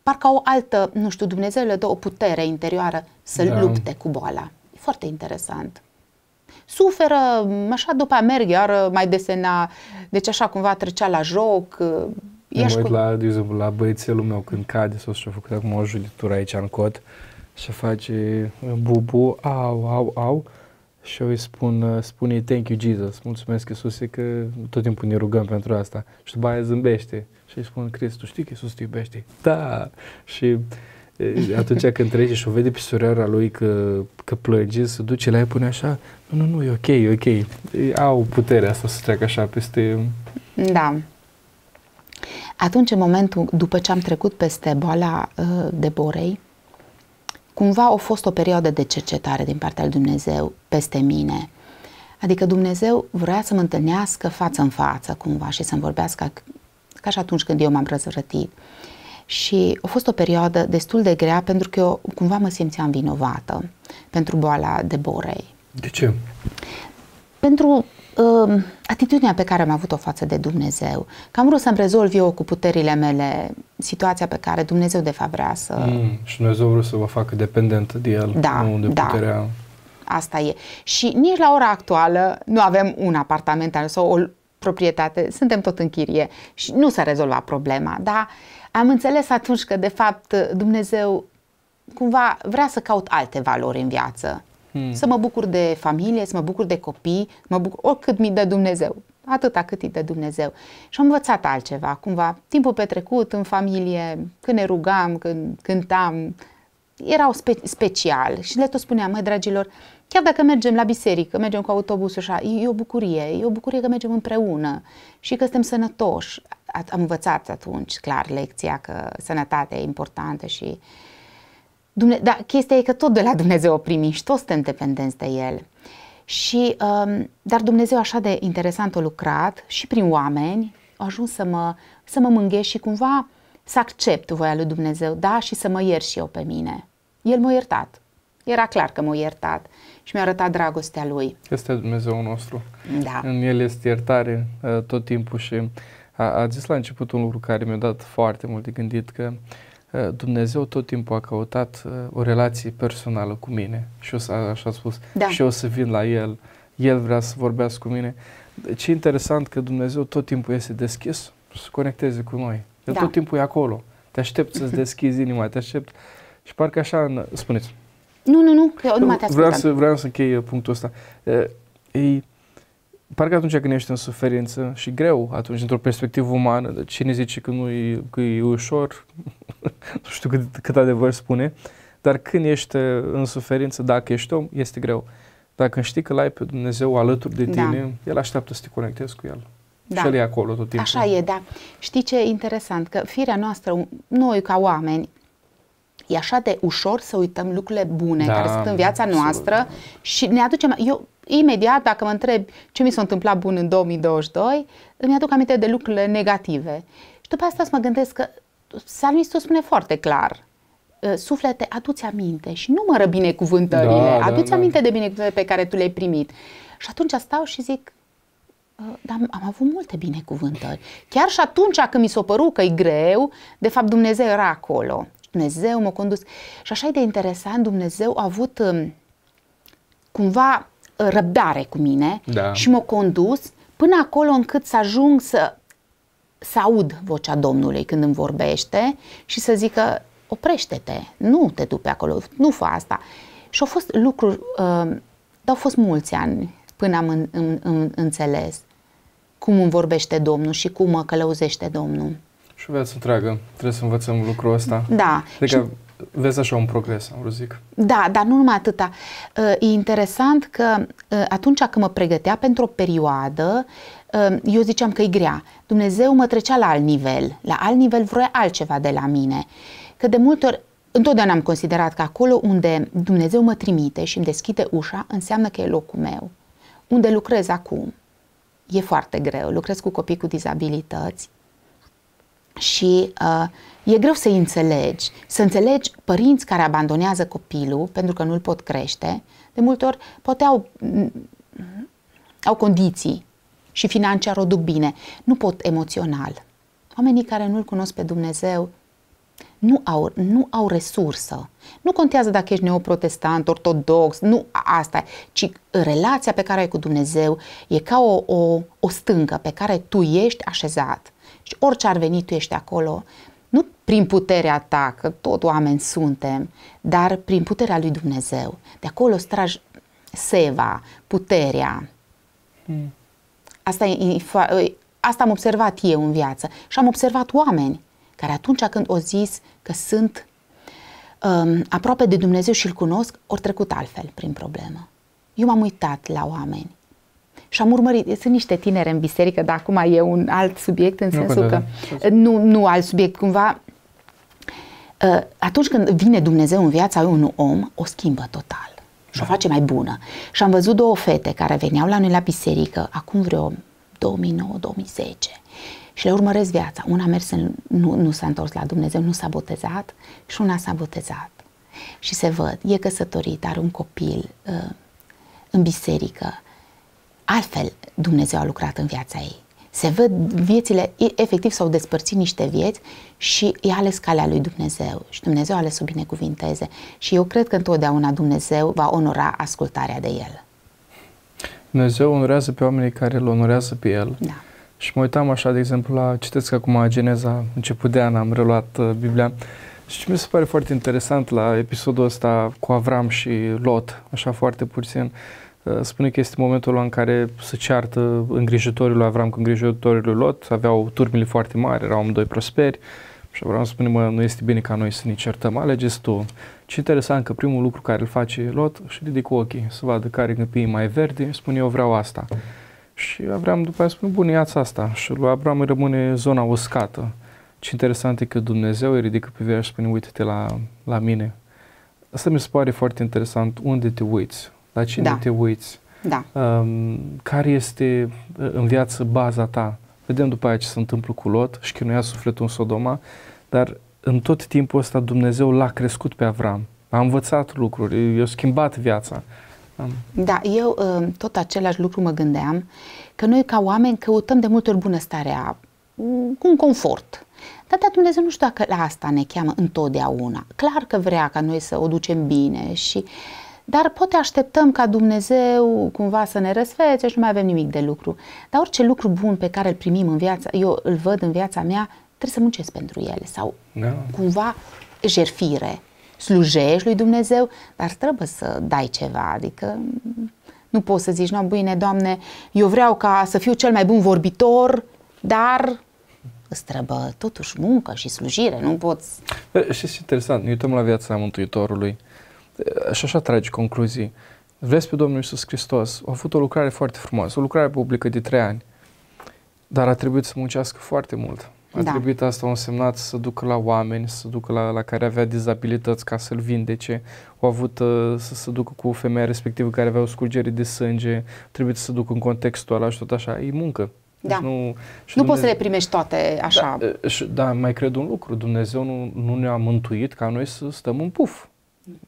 parcă au o altă, nu știu, Dumnezeu le dă o putere interioară să da. lupte cu boala. E foarte interesant. Suferă, așa după a merg, iar mai desena, deci așa cumva trecea la joc. Mă uit cu... la, de exemplu, la băiețelul meu când cade sau și-a făcut acum o juditură aici în cot și face uh, bubu, au, au, au și eu îi spun, uh, spune thank you Jesus, mulțumesc Iisuse că tot timpul ne rugăm pentru asta și după aia zâmbește. Și îi spun, Crist, tu știi că Iisus te iubește? Da! Și atunci când trece și o vede pe surioara lui că, că plânge, se duce la ea pune așa, nu, nu, nu, e ok, e ok. Au puterea asta să treacă așa peste... Da. Atunci, în momentul, după ce am trecut peste boala uh, ă, de borei, cumva a fost o perioadă de cercetare din partea lui Dumnezeu peste mine. Adică Dumnezeu vrea să mă întâlnească față în față cumva și să-mi vorbească ca și atunci când eu m-am răzvrătit. Și a fost o perioadă destul de grea pentru că eu cumva mă simțeam vinovată pentru boala de borei. De ce? Pentru uh, atitudinea pe care am avut-o față de Dumnezeu. Că am vrut să-mi rezolv eu cu puterile mele situația pe care Dumnezeu de fapt vrea să... Mm, și Dumnezeu vrea să vă facă dependent de El, da, nu de da. puterea... Asta e. Și nici la ora actuală nu avem un apartament sau o proprietate, suntem tot în chirie și nu s-a rezolvat problema, dar am înțeles atunci că de fapt Dumnezeu cumva vrea să caut alte valori în viață. Hmm. Să mă bucur de familie, să mă bucur de copii, mă bucur oricât mi dă Dumnezeu, atâta cât îi dă Dumnezeu. Și am învățat altceva, cumva, timpul petrecut în familie, când ne rugam, când cântam, erau spe- special și le tot spuneam, măi dragilor, Chiar dacă mergem la biserică, mergem cu autobus așa, e o bucurie, e o bucurie că mergem împreună și că suntem sănătoși. Am învățat atunci, clar, lecția că sănătatea e importantă și... Dumne... Dar chestia e că tot de la Dumnezeu o primim și toți suntem dependenți de El. Și, um, dar Dumnezeu așa de interesant a lucrat și prin oameni, a ajuns să mă, să mă mânghești și cumva să accept voia lui Dumnezeu, da, și să mă iert și eu pe mine. El m-a iertat. Era clar că m-a iertat și mi-a arătat dragostea Lui. Este Dumnezeu nostru. Da. În El este iertare uh, tot timpul și a, a zis la început un lucru care mi-a dat foarte mult de gândit că uh, Dumnezeu tot timpul a căutat uh, o relație personală cu mine și o să, așa a spus, da. și o să vin la El, El vrea să vorbească cu mine. Deci ce interesant că Dumnezeu tot timpul este deschis să conecteze cu noi. El da. tot timpul e acolo. Te aștept să-ți deschizi inima, te aștept. Și parcă așa, în, spuneți. Nu, nu, nu, că nu nu a vreau să, vreau să închei uh, punctul ăsta. Uh, ei, parcă atunci când ești în suferință și greu, atunci, într-o perspectivă umană, cine zice că nu e, că e ușor, nu știu cât, cât adevăr spune, dar când ești uh, în suferință, dacă ești om, este greu. Dacă știi că l-ai pe Dumnezeu alături de da. tine, da. El așteaptă să te conectezi cu El. Da. Și El e acolo tot timpul. Așa e, da. Știi ce e interesant? Că firea noastră, noi ca oameni, e așa de ușor să uităm lucrurile bune da, care sunt în viața absolut. noastră și ne aducem, eu imediat dacă mă întreb ce mi s-a întâmplat bun în 2022, îmi aduc aminte de lucrurile negative. Și după asta să mă gândesc că Salmistul spune foarte clar, ă, suflete, aduți aminte și numără binecuvântările, da, da, aduți da, aminte da. de binecuvântările pe care tu le-ai primit. Și atunci stau și zic, ă, dar am avut multe binecuvântări. Chiar și atunci când mi s-a părut că e greu, de fapt Dumnezeu era acolo. Dumnezeu m-a condus. Și așa e de interesant, Dumnezeu a avut um, cumva uh, răbdare cu mine da. și m-a condus până acolo încât să ajung să, să aud vocea Domnului când îmi vorbește și să zică oprește-te, nu te du pe acolo, nu fă asta. Și au fost lucruri, uh, au fost mulți ani până am în, în, în, înțeles cum îmi vorbește Domnul și cum mă călăuzește Domnul. Și viața întreagă trebuie să învățăm lucrul ăsta. Da. Adică și... vezi așa un progres, am vrut zic. Da, dar nu numai atâta. Ă, e interesant că ă, atunci când mă pregătea pentru o perioadă, ă, eu ziceam că e grea. Dumnezeu mă trecea la alt nivel. La alt nivel vroia altceva de la mine. Că de multe ori Întotdeauna am considerat că acolo unde Dumnezeu mă trimite și îmi deschide ușa, înseamnă că e locul meu. Unde lucrez acum. E foarte greu. Lucrez cu copii cu dizabilități, și uh, e greu să înțelegi, să înțelegi părinți care abandonează copilul pentru că nu-l pot crește, de multe ori poate au, mm, au condiții și financiar o duc bine, nu pot emoțional. Oamenii care nu-L cunosc pe Dumnezeu nu au, nu au resursă. Nu contează dacă ești neoprotestant, ortodox, nu asta, ci relația pe care ai cu Dumnezeu e ca o, o, o stâncă pe care tu ești așezat. Și orice ar veni, tu ești acolo, nu prin puterea ta, că tot oameni suntem, dar prin puterea lui Dumnezeu. De acolo stragi seva, puterea. Mm. Asta, e, ă, asta am observat eu în viață și am observat oameni care atunci când o zis că sunt um, aproape de Dumnezeu și îl cunosc, ori trecut altfel prin problemă. Eu m-am uitat la oameni și am urmărit, sunt niște tinere în biserică, dar acum e un alt subiect în nu sensul că, că nu, nu alt subiect, cumva uh, atunci când vine Dumnezeu în viața unui om, o schimbă total și da. o face mai bună. Și am văzut două fete care veneau la noi la biserică acum vreo 2009-2010 și le urmăresc viața. Una a mers în, nu, nu s-a întors la Dumnezeu, nu s-a botezat și una s-a botezat. Și se văd, e căsătorit, are un copil uh, în biserică altfel Dumnezeu a lucrat în viața ei. Se văd viețile, efectiv s-au despărțit niște vieți și i ales calea lui Dumnezeu și Dumnezeu a ales să binecuvinteze. Și eu cred că întotdeauna Dumnezeu va onora ascultarea de el. Dumnezeu onorează pe oamenii care îl onorează pe el. Da. Și mă uitam așa, de exemplu, la, citesc acum Geneza, început de an am reluat uh, Biblia și mi se pare foarte interesant la episodul ăsta cu Avram și Lot, așa foarte puțin. Uh, Uh, spune că este momentul în care se ceartă îngrijitorii lui Avram cu îngrijitorii lui Lot, aveau turmile foarte mari, erau doi prosperi și Avram spune, mă, nu este bine ca noi să ne certăm, alegeți tu. Și interesant că primul lucru care îl face Lot și ridică ochii să vadă care câmpie mai verde spune, eu vreau asta. Și Avram după aceea spune, bun, ia asta. Și lui Avram îi rămâne zona uscată. Ce interesant e că Dumnezeu îi ridică privirea și spune, uite-te la, la mine. Asta mi se pare foarte interesant, unde te uiți, la cine da. te uiți, da. um, care este uh, în viață baza ta. Vedem după aia ce se întâmplă cu Lot, și chinuia sufletul în Sodoma, dar în tot timpul ăsta Dumnezeu l-a crescut pe Avram, a învățat lucruri, i-a schimbat viața. Um. Da, eu uh, tot același lucru mă gândeam, că noi ca oameni căutăm de multe ori bunăstarea, mm, un confort. Dar da, Dumnezeu nu știu dacă la asta ne cheamă întotdeauna. Clar că vrea ca noi să o ducem bine și uh, dar poate așteptăm ca Dumnezeu cumva să ne răsfețe și nu mai avem nimic de lucru. Dar orice lucru bun pe care îl primim în viață, eu îl văd în viața mea, trebuie să muncesc pentru el sau da. cumva jerfire. Slujești lui Dumnezeu, dar trebuie să dai ceva, adică nu poți să zici, nu, bine, Doamne, eu vreau ca să fiu cel mai bun vorbitor, dar îți trebuie totuși muncă și slujire, nu poți... Și păi, ce interesant, ne uităm la viața Mântuitorului, uh, și așa tragi concluzii. Vezi pe Domnul Iisus Hristos, a avut o lucrare foarte frumoasă, o lucrare publică de trei ani, dar a trebuit să muncească foarte mult. A da. trebuit asta un semnat să ducă la oameni, să ducă la, la care avea dizabilități ca să-l vindece. Au avut uh, să se ducă cu femeia respectivă care avea o scurgere de sânge. Trebuie să se ducă în contextul ăla și tot așa. E muncă. Deci da. Deci nu și nu Dumnezeu... poți să le primești toate așa. Da, uh, și, da, mai cred un lucru. Dumnezeu nu, nu ne-a mântuit ca noi să stăm în puf.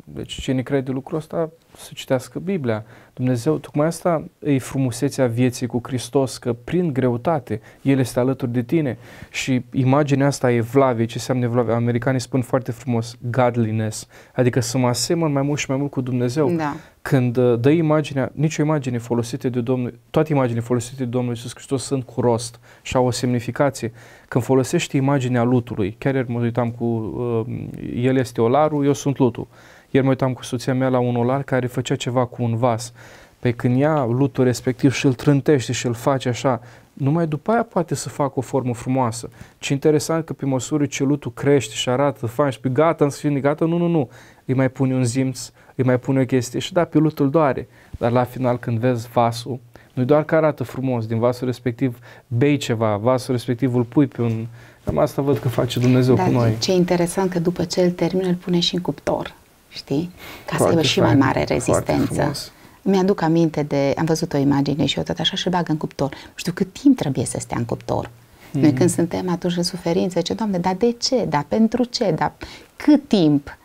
Deci cine crede lucrul ăsta să citească Biblia. Dumnezeu, tocmai asta e frumusețea vieții cu Hristos, că prin greutate El este alături de tine și imaginea asta e vlavie, ce înseamnă vlavie? Americanii spun foarte frumos godliness, adică să mă asemăn mai mult și mai mult cu Dumnezeu. Da. Când uh, dă imaginea, nicio imagine folosită de Domnul, toate imagini folosite de Domnul Iisus Hristos sunt cu rost și au o semnificație. Când folosești imaginea lutului, chiar mă uitam cu uh, el este olarul, eu sunt lutul. Ieri mă uitam cu soția mea la un olar care făcea ceva cu un vas. Pe când ia lutul respectiv și îl trântește și îl face așa, numai după aia poate să facă o formă frumoasă. Ce interesant că pe măsură ce lutul crește și arată, faci, pe gata, în sfârșit, gata, nu, nu, nu. Îi mai pune un zimț, îi mai pune o chestie și da, pe lutul doare. Dar la final când vezi vasul, nu doar că arată frumos, din vasul respectiv bei ceva, vasul respectiv îl pui pe un... Cam asta văd că face Dumnezeu Dar cu noi. ce interesant că după ce îl termin, îl pune și în cuptor știi? Ca foarte să aibă și mai mare rezistență. Mi-aduc aminte de, am văzut o imagine și eu tot așa și bag în cuptor. Nu știu cât timp trebuie să stea în cuptor. Mm-hmm. Noi mm. când suntem atunci în suferință, ce Doamne, dar de ce? Dar pentru ce? Dar cât timp?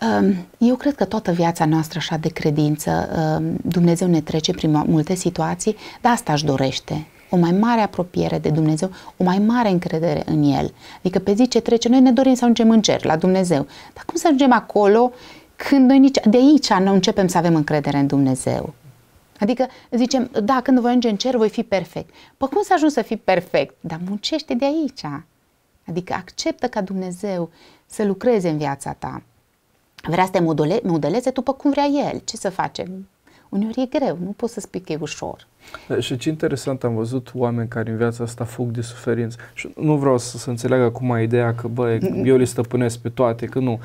Ehm, eu cred că toată viața noastră așa de credință, ehm, Dumnezeu ne trece prin multe situații, dar asta își dorește o mai mare apropiere de Dumnezeu, o mai mare încredere în El. Adică pe zi ce trece, noi ne dorim să ajungem în cer, la Dumnezeu. Dar cum să ajungem acolo când noi nici, de aici nu începem să avem încredere în Dumnezeu? Adică zicem, da, când voi ajunge în cer, voi fi perfect. Păi cum să ajungi să fii perfect? Dar muncește de aici. Adică acceptă ca Dumnezeu să lucreze în viața ta. Vrea să te modeleze după cum vrea El. Ce să facem? uneori e greu, nu poți să spui că e ușor. Da, și ce interesant, am văzut oameni care în viața asta fug de suferință. Și nu vreau să se înțeleagă acum ideea că, bă, eu le stăpânesc pe toate, că nu.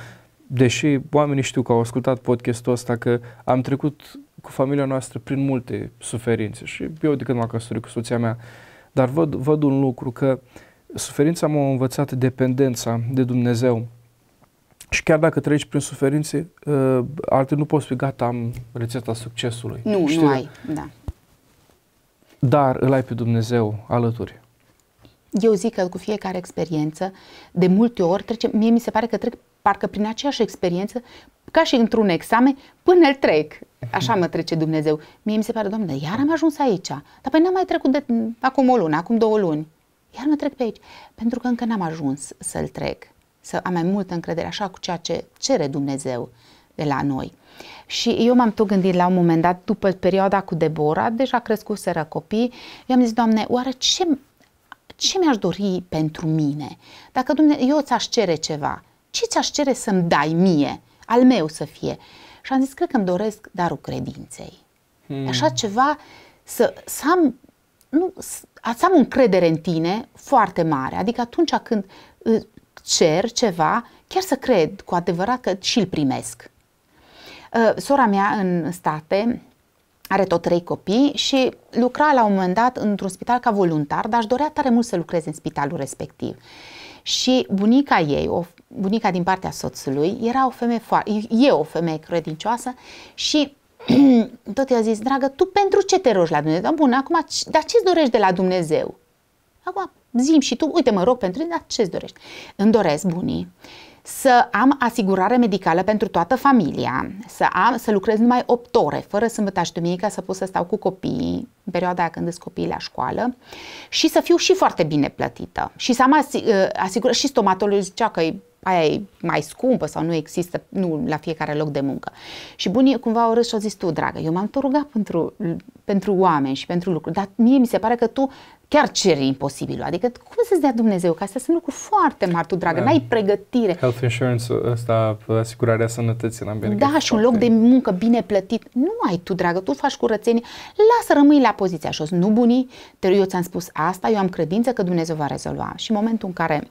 Deși oamenii știu că au ascultat podcastul ăsta, că am trecut cu familia noastră prin multe suferințe și eu de când m-am căsătorit cu soția mea, dar văd, văd un lucru că suferința m-a învățat dependența de Dumnezeu și chiar dacă treci prin suferințe, uh, alte nu poți fi gata, am rețeta succesului. Nu, Știi? nu ai, da. Dar îl ai pe Dumnezeu alături. Eu zic că cu fiecare experiență, de multe ori, trece, mie mi se pare că trec parcă prin aceeași experiență, ca și într-un examen, până îl trec. Așa mă trece Dumnezeu. Mie mi se pare, Doamne, iar am ajuns aici. Dar păi n-am mai trecut de acum o lună, acum două luni. Iar mă trec pe aici. Pentru că încă n-am ajuns să-l trec să am mai multă încredere așa cu ceea ce cere Dumnezeu de la noi. Și eu m-am tot gândit la un moment dat, după perioada cu Debora, deja crescuseră copii, i-am zis, Doamne, oare ce, ce mi-aș dori pentru mine? Dacă Dumnezeu, eu ți-aș cere ceva, ce ți-aș cere să-mi dai mie, al meu să fie? Și am zis, cred că îmi doresc darul credinței. Hmm. Așa ceva să, să am nu, să am încredere în tine foarte mare. Adică atunci când cer ceva, chiar să cred cu adevărat că și-l primesc. Uh, sora mea în state are tot trei copii și lucra la un moment dat într-un spital ca voluntar, dar își dorea tare mult să lucreze în spitalul respectiv. Și bunica ei, o, bunica din partea soțului, era o femeie foarte, e o femeie credincioasă și tot i-a zis, dragă, tu pentru ce te rogi la Dumnezeu? Bun, acum, dar ce-ți dorești de la Dumnezeu? Acum, zim și tu, uite mă rog pentru tine, dar ce-ți dorești? Îmi doresc bunii să am asigurare medicală pentru toată familia, să, am, să lucrez numai 8 ore, fără sâmbătă și duminica, să pot să stau cu copiii, în perioada aia când sunt copiii la școală, și să fiu și foarte bine plătită. Și să am ă, asigurare și stomatologul zicea că e aia e mai scumpă sau nu există nu la fiecare loc de muncă. Și bunii cumva au râs și au zis tu, dragă, eu m-am tot rugat pentru, pentru oameni și pentru lucruri, dar mie mi se pare că tu chiar ceri imposibilul. Adică cum să-ți dea Dumnezeu? Că astea sunt lucruri foarte mari, tu, dragă, da. n-ai pregătire. Health insurance ăsta, asigurarea sănătății în America. Da, și un loc de muncă bine plătit. Nu ai tu, dragă, tu faci curățenie. Lasă, rămâi la poziția jos. Nu bunii, te, eu ți-am spus asta, eu am credință că Dumnezeu va rezolva. Și în momentul în care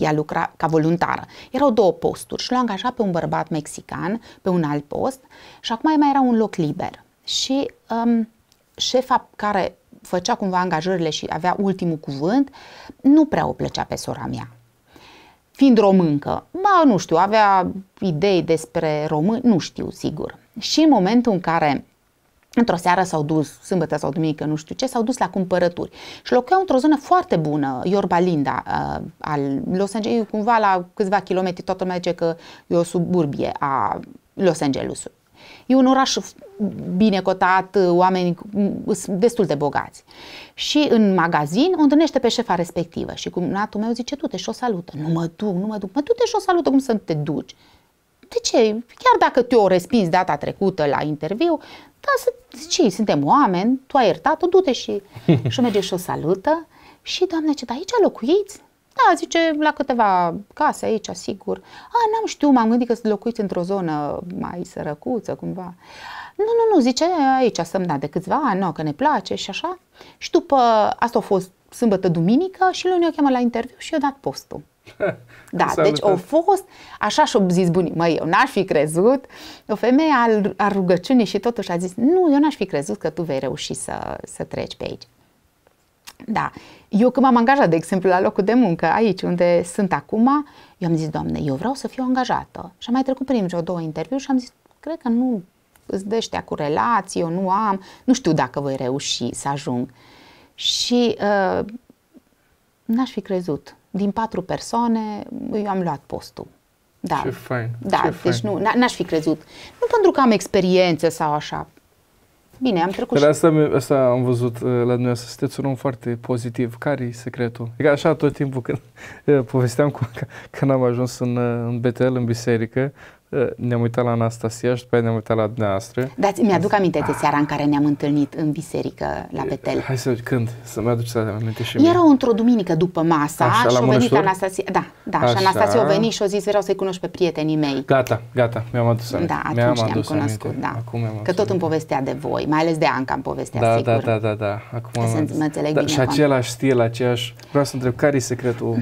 ea lucra ca voluntară. Erau două posturi și l-a angajat pe un bărbat mexican, pe un alt post și acum mai era un loc liber. Și um, șefa care făcea cumva angajările și avea ultimul cuvânt, nu prea o plăcea pe sora mea. Fiind româncă, mă, nu știu, avea idei despre român, nu știu, sigur. Și în momentul în care Într-o seară s-au dus, sâmbătă sau duminică, nu știu ce, s-au dus la cumpărături. Și locuiau într-o zonă foarte bună, Linda, uh, al Los Angeles, cumva la câțiva kilometri, toată lumea zice că e o suburbie a Los Angeles. E un oraș bine cotat, oameni destul de bogați. Și în magazin o întâlnește pe șefa respectivă și natul meu zice, du te și o salută. Nu mă duc, nu mă duc. Mă, du te și o salută, cum să te duci? de ce? Chiar dacă te-o respins data trecută la interviu, da, să, ce, suntem oameni, tu ai iertat-o, du-te și, și merge și o salută. Și doamne, ce, da, aici locuiți? Da, zice, la câteva case aici, sigur. A, n-am știu, m-am gândit că să locuiți într-o zonă mai sărăcuță, cumva. Nu, nu, nu, zice, aici să da, de câțiva ani, nu, că ne place și așa. Și după, asta a fost sâmbătă, duminică și luni o cheamă la interviu și i-a dat postul da, Salut. deci au fost, așa și-au zis bunii, măi, eu n-aș fi crezut, o femeie al, al rugăciunii și totuși a zis, nu, eu n-aș fi crezut că tu vei reuși să, să treci pe aici. Da, eu când m-am angajat, de exemplu, la locul de muncă, aici unde sunt acum, eu am zis, doamne, eu vreau să fiu angajată. Și am mai trecut prin vreo două interviuri și am zis, cred că nu îți dăștea cu relații, eu nu am, nu știu dacă voi reuși să ajung. Și uh, n-aș fi crezut din patru persoane, eu am luat postul. Da. Ce fain. Da, Ce deci fain. nu, n-aș fi crezut. Nu pentru că am experiență sau așa. Bine, am trecut Dar asta, și... asta am văzut uh, la dumneavoastră, sunteți un om foarte pozitiv. care i secretul? E adică așa tot timpul când uh, povesteam cu, că, când am ajuns în, uh, în Betel, în biserică, Eh, ne-am uitat la Anastasia și după aia ne-am uitat la dumneavoastră. Da, mi-aduc aminte de seara în care ne-am întâlnit în biserică la eh, Betel. Hai să când? Să mă aduc să aminte și mie. Era într-o duminică după masa Așa, și a venit Anastasia. Da, da, Așa. și Anastasia a venit și a zis vreau să-i cunoști pe prietenii mei. Gata, gata, mi-am adus aminte. Da, atunci mi-am adus ne-am cunoscut, aminte. da. Acum mi-am adus că tot în povestea de voi, mai ales de Anca în povestea, da, sigur. Da, da, da, da, acum că am mă înțeleg da, bine. Și același stil, aceeași... Vreau să întreb, care e secretul?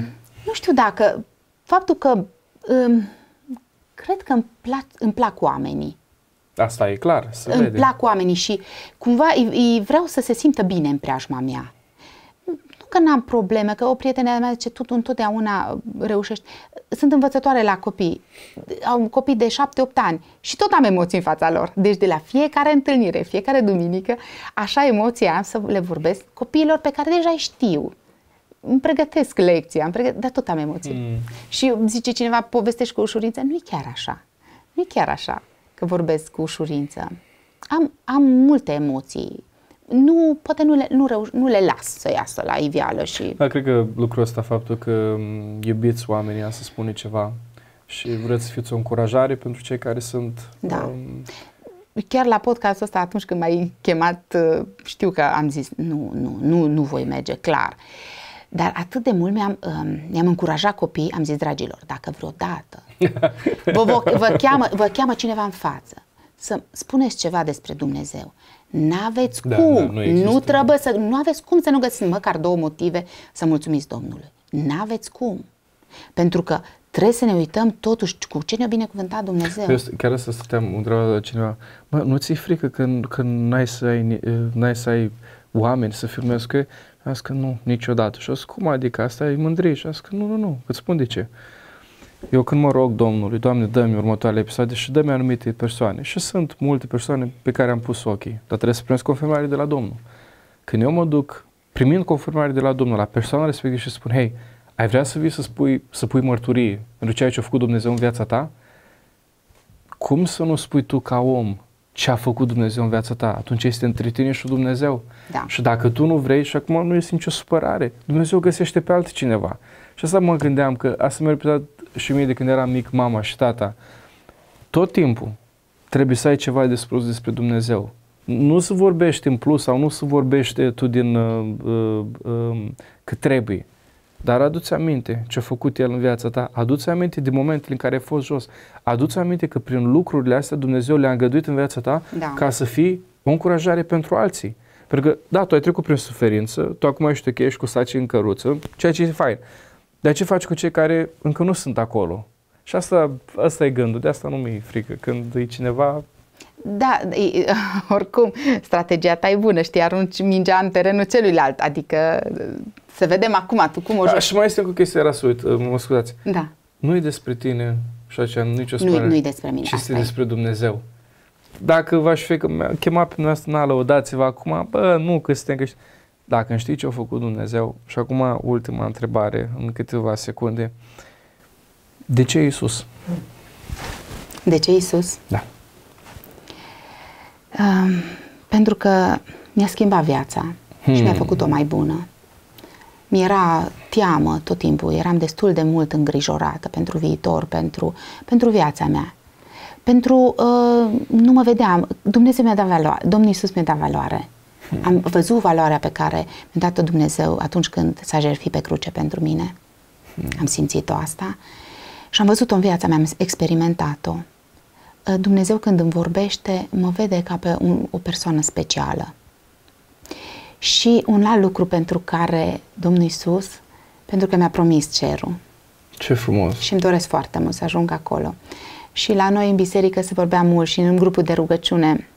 Nu știu dacă... Faptul că... Um, cred că îmi plac, îmi plac oamenii. Asta e clar, se Îmi vede. plac oamenii și cumva îi, îi vreau să se simtă bine în preajma mea. Nu că n-am probleme, că o prietenă mea zice, tu întotdeauna reușești. Sunt învățătoare la copii, au copii de 7-8 ani și tot am emoții în fața lor. Deci de la fiecare întâlnire, fiecare duminică, așa emoții am să le vorbesc copiilor pe care deja îi știu îmi pregătesc lecția, îmi pregătesc, dar tot am emoții. Mm. Și zice cineva, povestești cu ușurință? Nu i chiar așa. Nu e chiar așa că vorbesc cu ușurință. Am, am multe emoții. Nu, poate nu le, nu, reuș, nu le las să iasă la ivială și... Da, cred că lucrul ăsta, faptul că iubiți oamenii, să spune ceva și vreți să fiți o încurajare pentru cei care sunt... Da. Um, chiar la podcastul ăsta, atunci când m-ai chemat, uh, știu că am zis, nu, nu, nu, nu voi merge, clar. Uh, dar atât de mult mi-am, um, mi-am încurajat copiii, am zis, dragilor, dacă vreodată vă, vă, vă, cheamă, vă cheamă cineva în față să spuneți ceva despre Dumnezeu, n-aveți da, cum, da, nu, nu trebuie să, nu aveți cum să nu găsiți măcar două motive să mulțumiți Domnului. N-aveți cum. Pentru că trebuie să ne uităm totuși cu ce ne-a binecuvântat Dumnezeu. Eu chiar să stăteam, întreba la cineva, mă, nu ți-e frică când, când n-ai să ai, n-ai să ai oameni să filmezi că a zis că nu, niciodată. Și a zis, cum adică? Asta e mândrie. Și a zis că nu, nu, nu, îți spun de ce. Eu când mă rog Domnului, Doamne, dă-mi următoarele episoade și dă-mi anumite persoane. Și sunt multe persoane pe care am pus ochii, dar trebuie să primesc confirmare de la Domnul. Când eu mă duc, primind confirmare de la Domnul, la persoana respectivă și spun, hei, ai vrea să vii să, spui, să pui mărturie pentru ceea ce a făcut Dumnezeu în viața ta? Cum să nu spui tu ca om ce a făcut Dumnezeu în viața ta. Atunci este între tine și Dumnezeu. Da. Și dacă tu nu vrei și acum nu este nicio supărare, Dumnezeu găsește pe altcineva. Și asta mă gândeam că asta mi-a repetat și mie de când eram mic mama și tata. Tot timpul trebuie să ai ceva de spus despre Dumnezeu. Nu să vorbești în plus sau nu să vorbești tu din uh, uh, uh, că trebuie. Dar adu-ți aminte ce a făcut El în viața ta, adu-ți aminte de momentele în care ai fost jos, adu-ți aminte că prin lucrurile astea Dumnezeu le-a îngăduit în viața ta da. ca să fii o încurajare pentru alții. Pentru că, da, tu ai trecut prin suferință, tu acum ești ok, ești cu saci în căruță, ceea ce e fain. Dar ce faci cu cei care încă nu sunt acolo? Și asta, asta e gândul, de asta nu mi-e frică. Când e cineva, da, e, oricum, strategia ta e bună, știi, arunci mingea în terenul celuilalt, adică să vedem acum tu cum o da, joci. și mai este încă o chestie, Rasu, uit, mă scuzați. Da. Nu e despre tine și aceea nicio spune. Nu, e despre mine. Ci este e. despre Dumnezeu. Dacă v-aș fi chemat pe n-a lăudați-vă acum, bă, nu, că suntem că Dacă nu știi ce a făcut Dumnezeu, și acum ultima întrebare, în câteva secunde, de ce Isus? De ce Isus? Da. Uh, pentru că mi-a schimbat viața hmm. și mi-a hmm. făcut-o mai bună mi-era teamă tot timpul, eram destul de mult îngrijorată pentru viitor, pentru, pentru viața mea. Pentru, uh, nu mă vedeam, Dumnezeu mi-a dat valoare, Domnul Iisus mi-a dat valoare. Hmm. Am văzut valoarea pe care mi-a dat-o Dumnezeu atunci când s-a jertfit pe cruce pentru mine. Hmm. Am simțit-o asta și am văzut-o în viața mea, am experimentat-o. Uh, Dumnezeu când îmi vorbește, mă vede ca pe un, o persoană specială. Și un alt lucru pentru care Domnul Isus, pentru că mi-a promis cerul. Ce frumos! Și îmi doresc foarte mult să ajung acolo. Și la noi în biserică se vorbea mult și în grupul de rugăciune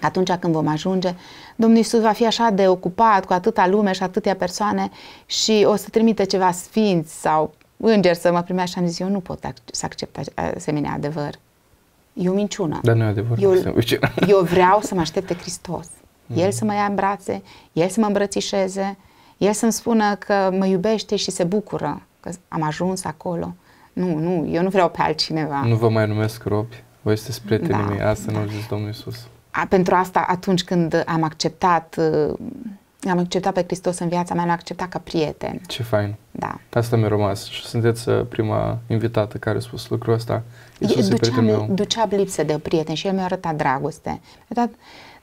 atunci când vom ajunge, Domnul Iisus va fi așa de ocupat cu atâta lume și atâtea persoane și o să trimite ceva sfinți sau înger să mă primească. Și am zis, eu nu pot să accept asemenea adevăr. E o minciună. Dar nu e adevăr. Eu, eu vreau să mă aștepte Hristos. El să mă ia în brațe, El să mă îmbrățișeze, El să-mi spună că mă iubește și se bucură că am ajuns acolo. Nu, nu, eu nu vreau pe altcineva. Nu vă mai numesc robi, voi sunteți prietenii da, mei, asta da. nu zis Domnul Iisus. A, pentru asta, atunci când am acceptat, am acceptat pe Hristos în viața mea, l-am acceptat ca prieten. Ce fain. Da. Asta mi-a rămas și sunteți uh, prima invitată care a spus lucrul ăsta. Iisus ducea, e prietenul meu. lipsă de prieten și el mi-a arătat dragoste. Mi-a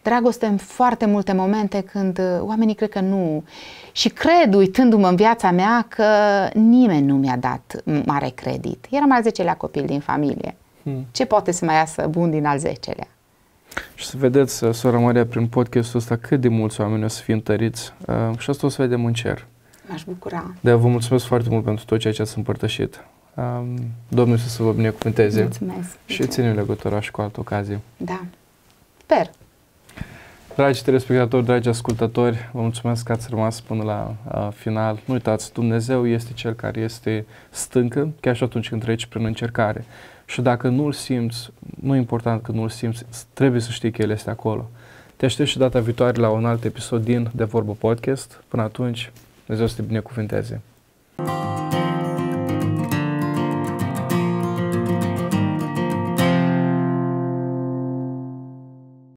dragoste în foarte multe momente când uh, oamenii cred că nu. Și cred, uitându-mă în viața mea, că nimeni nu mi-a dat mare credit. Eram al zecelea copil din familie. Hmm. Ce poate să mai iasă bun din al zecelea? Și să vedeți, uh, sora Maria, prin podcastul ăsta, cât de mulți oameni o să fie întăriți uh, și asta o să vedem în cer. M-aș bucura. De vă mulțumesc foarte mult pentru tot ceea ce ați împărtășit. Um, Domnul să vă binecuvânteze. Mulțumesc. Și mulțumesc. ține legătura și cu altă ocazie. Da. Sper. Dragi telespectatori, dragi ascultători, vă mulțumesc că ați rămas până la uh, final. Nu uitați, Dumnezeu este Cel care este stâncă, chiar și atunci când treci prin încercare. Și dacă nu-L simți, nu e important că nu-L simți, trebuie să știi că El este acolo. Te aștept și data viitoare la un alt episod din De Vorbă Podcast. Până atunci, Dumnezeu să te binecuvânteze. Thank you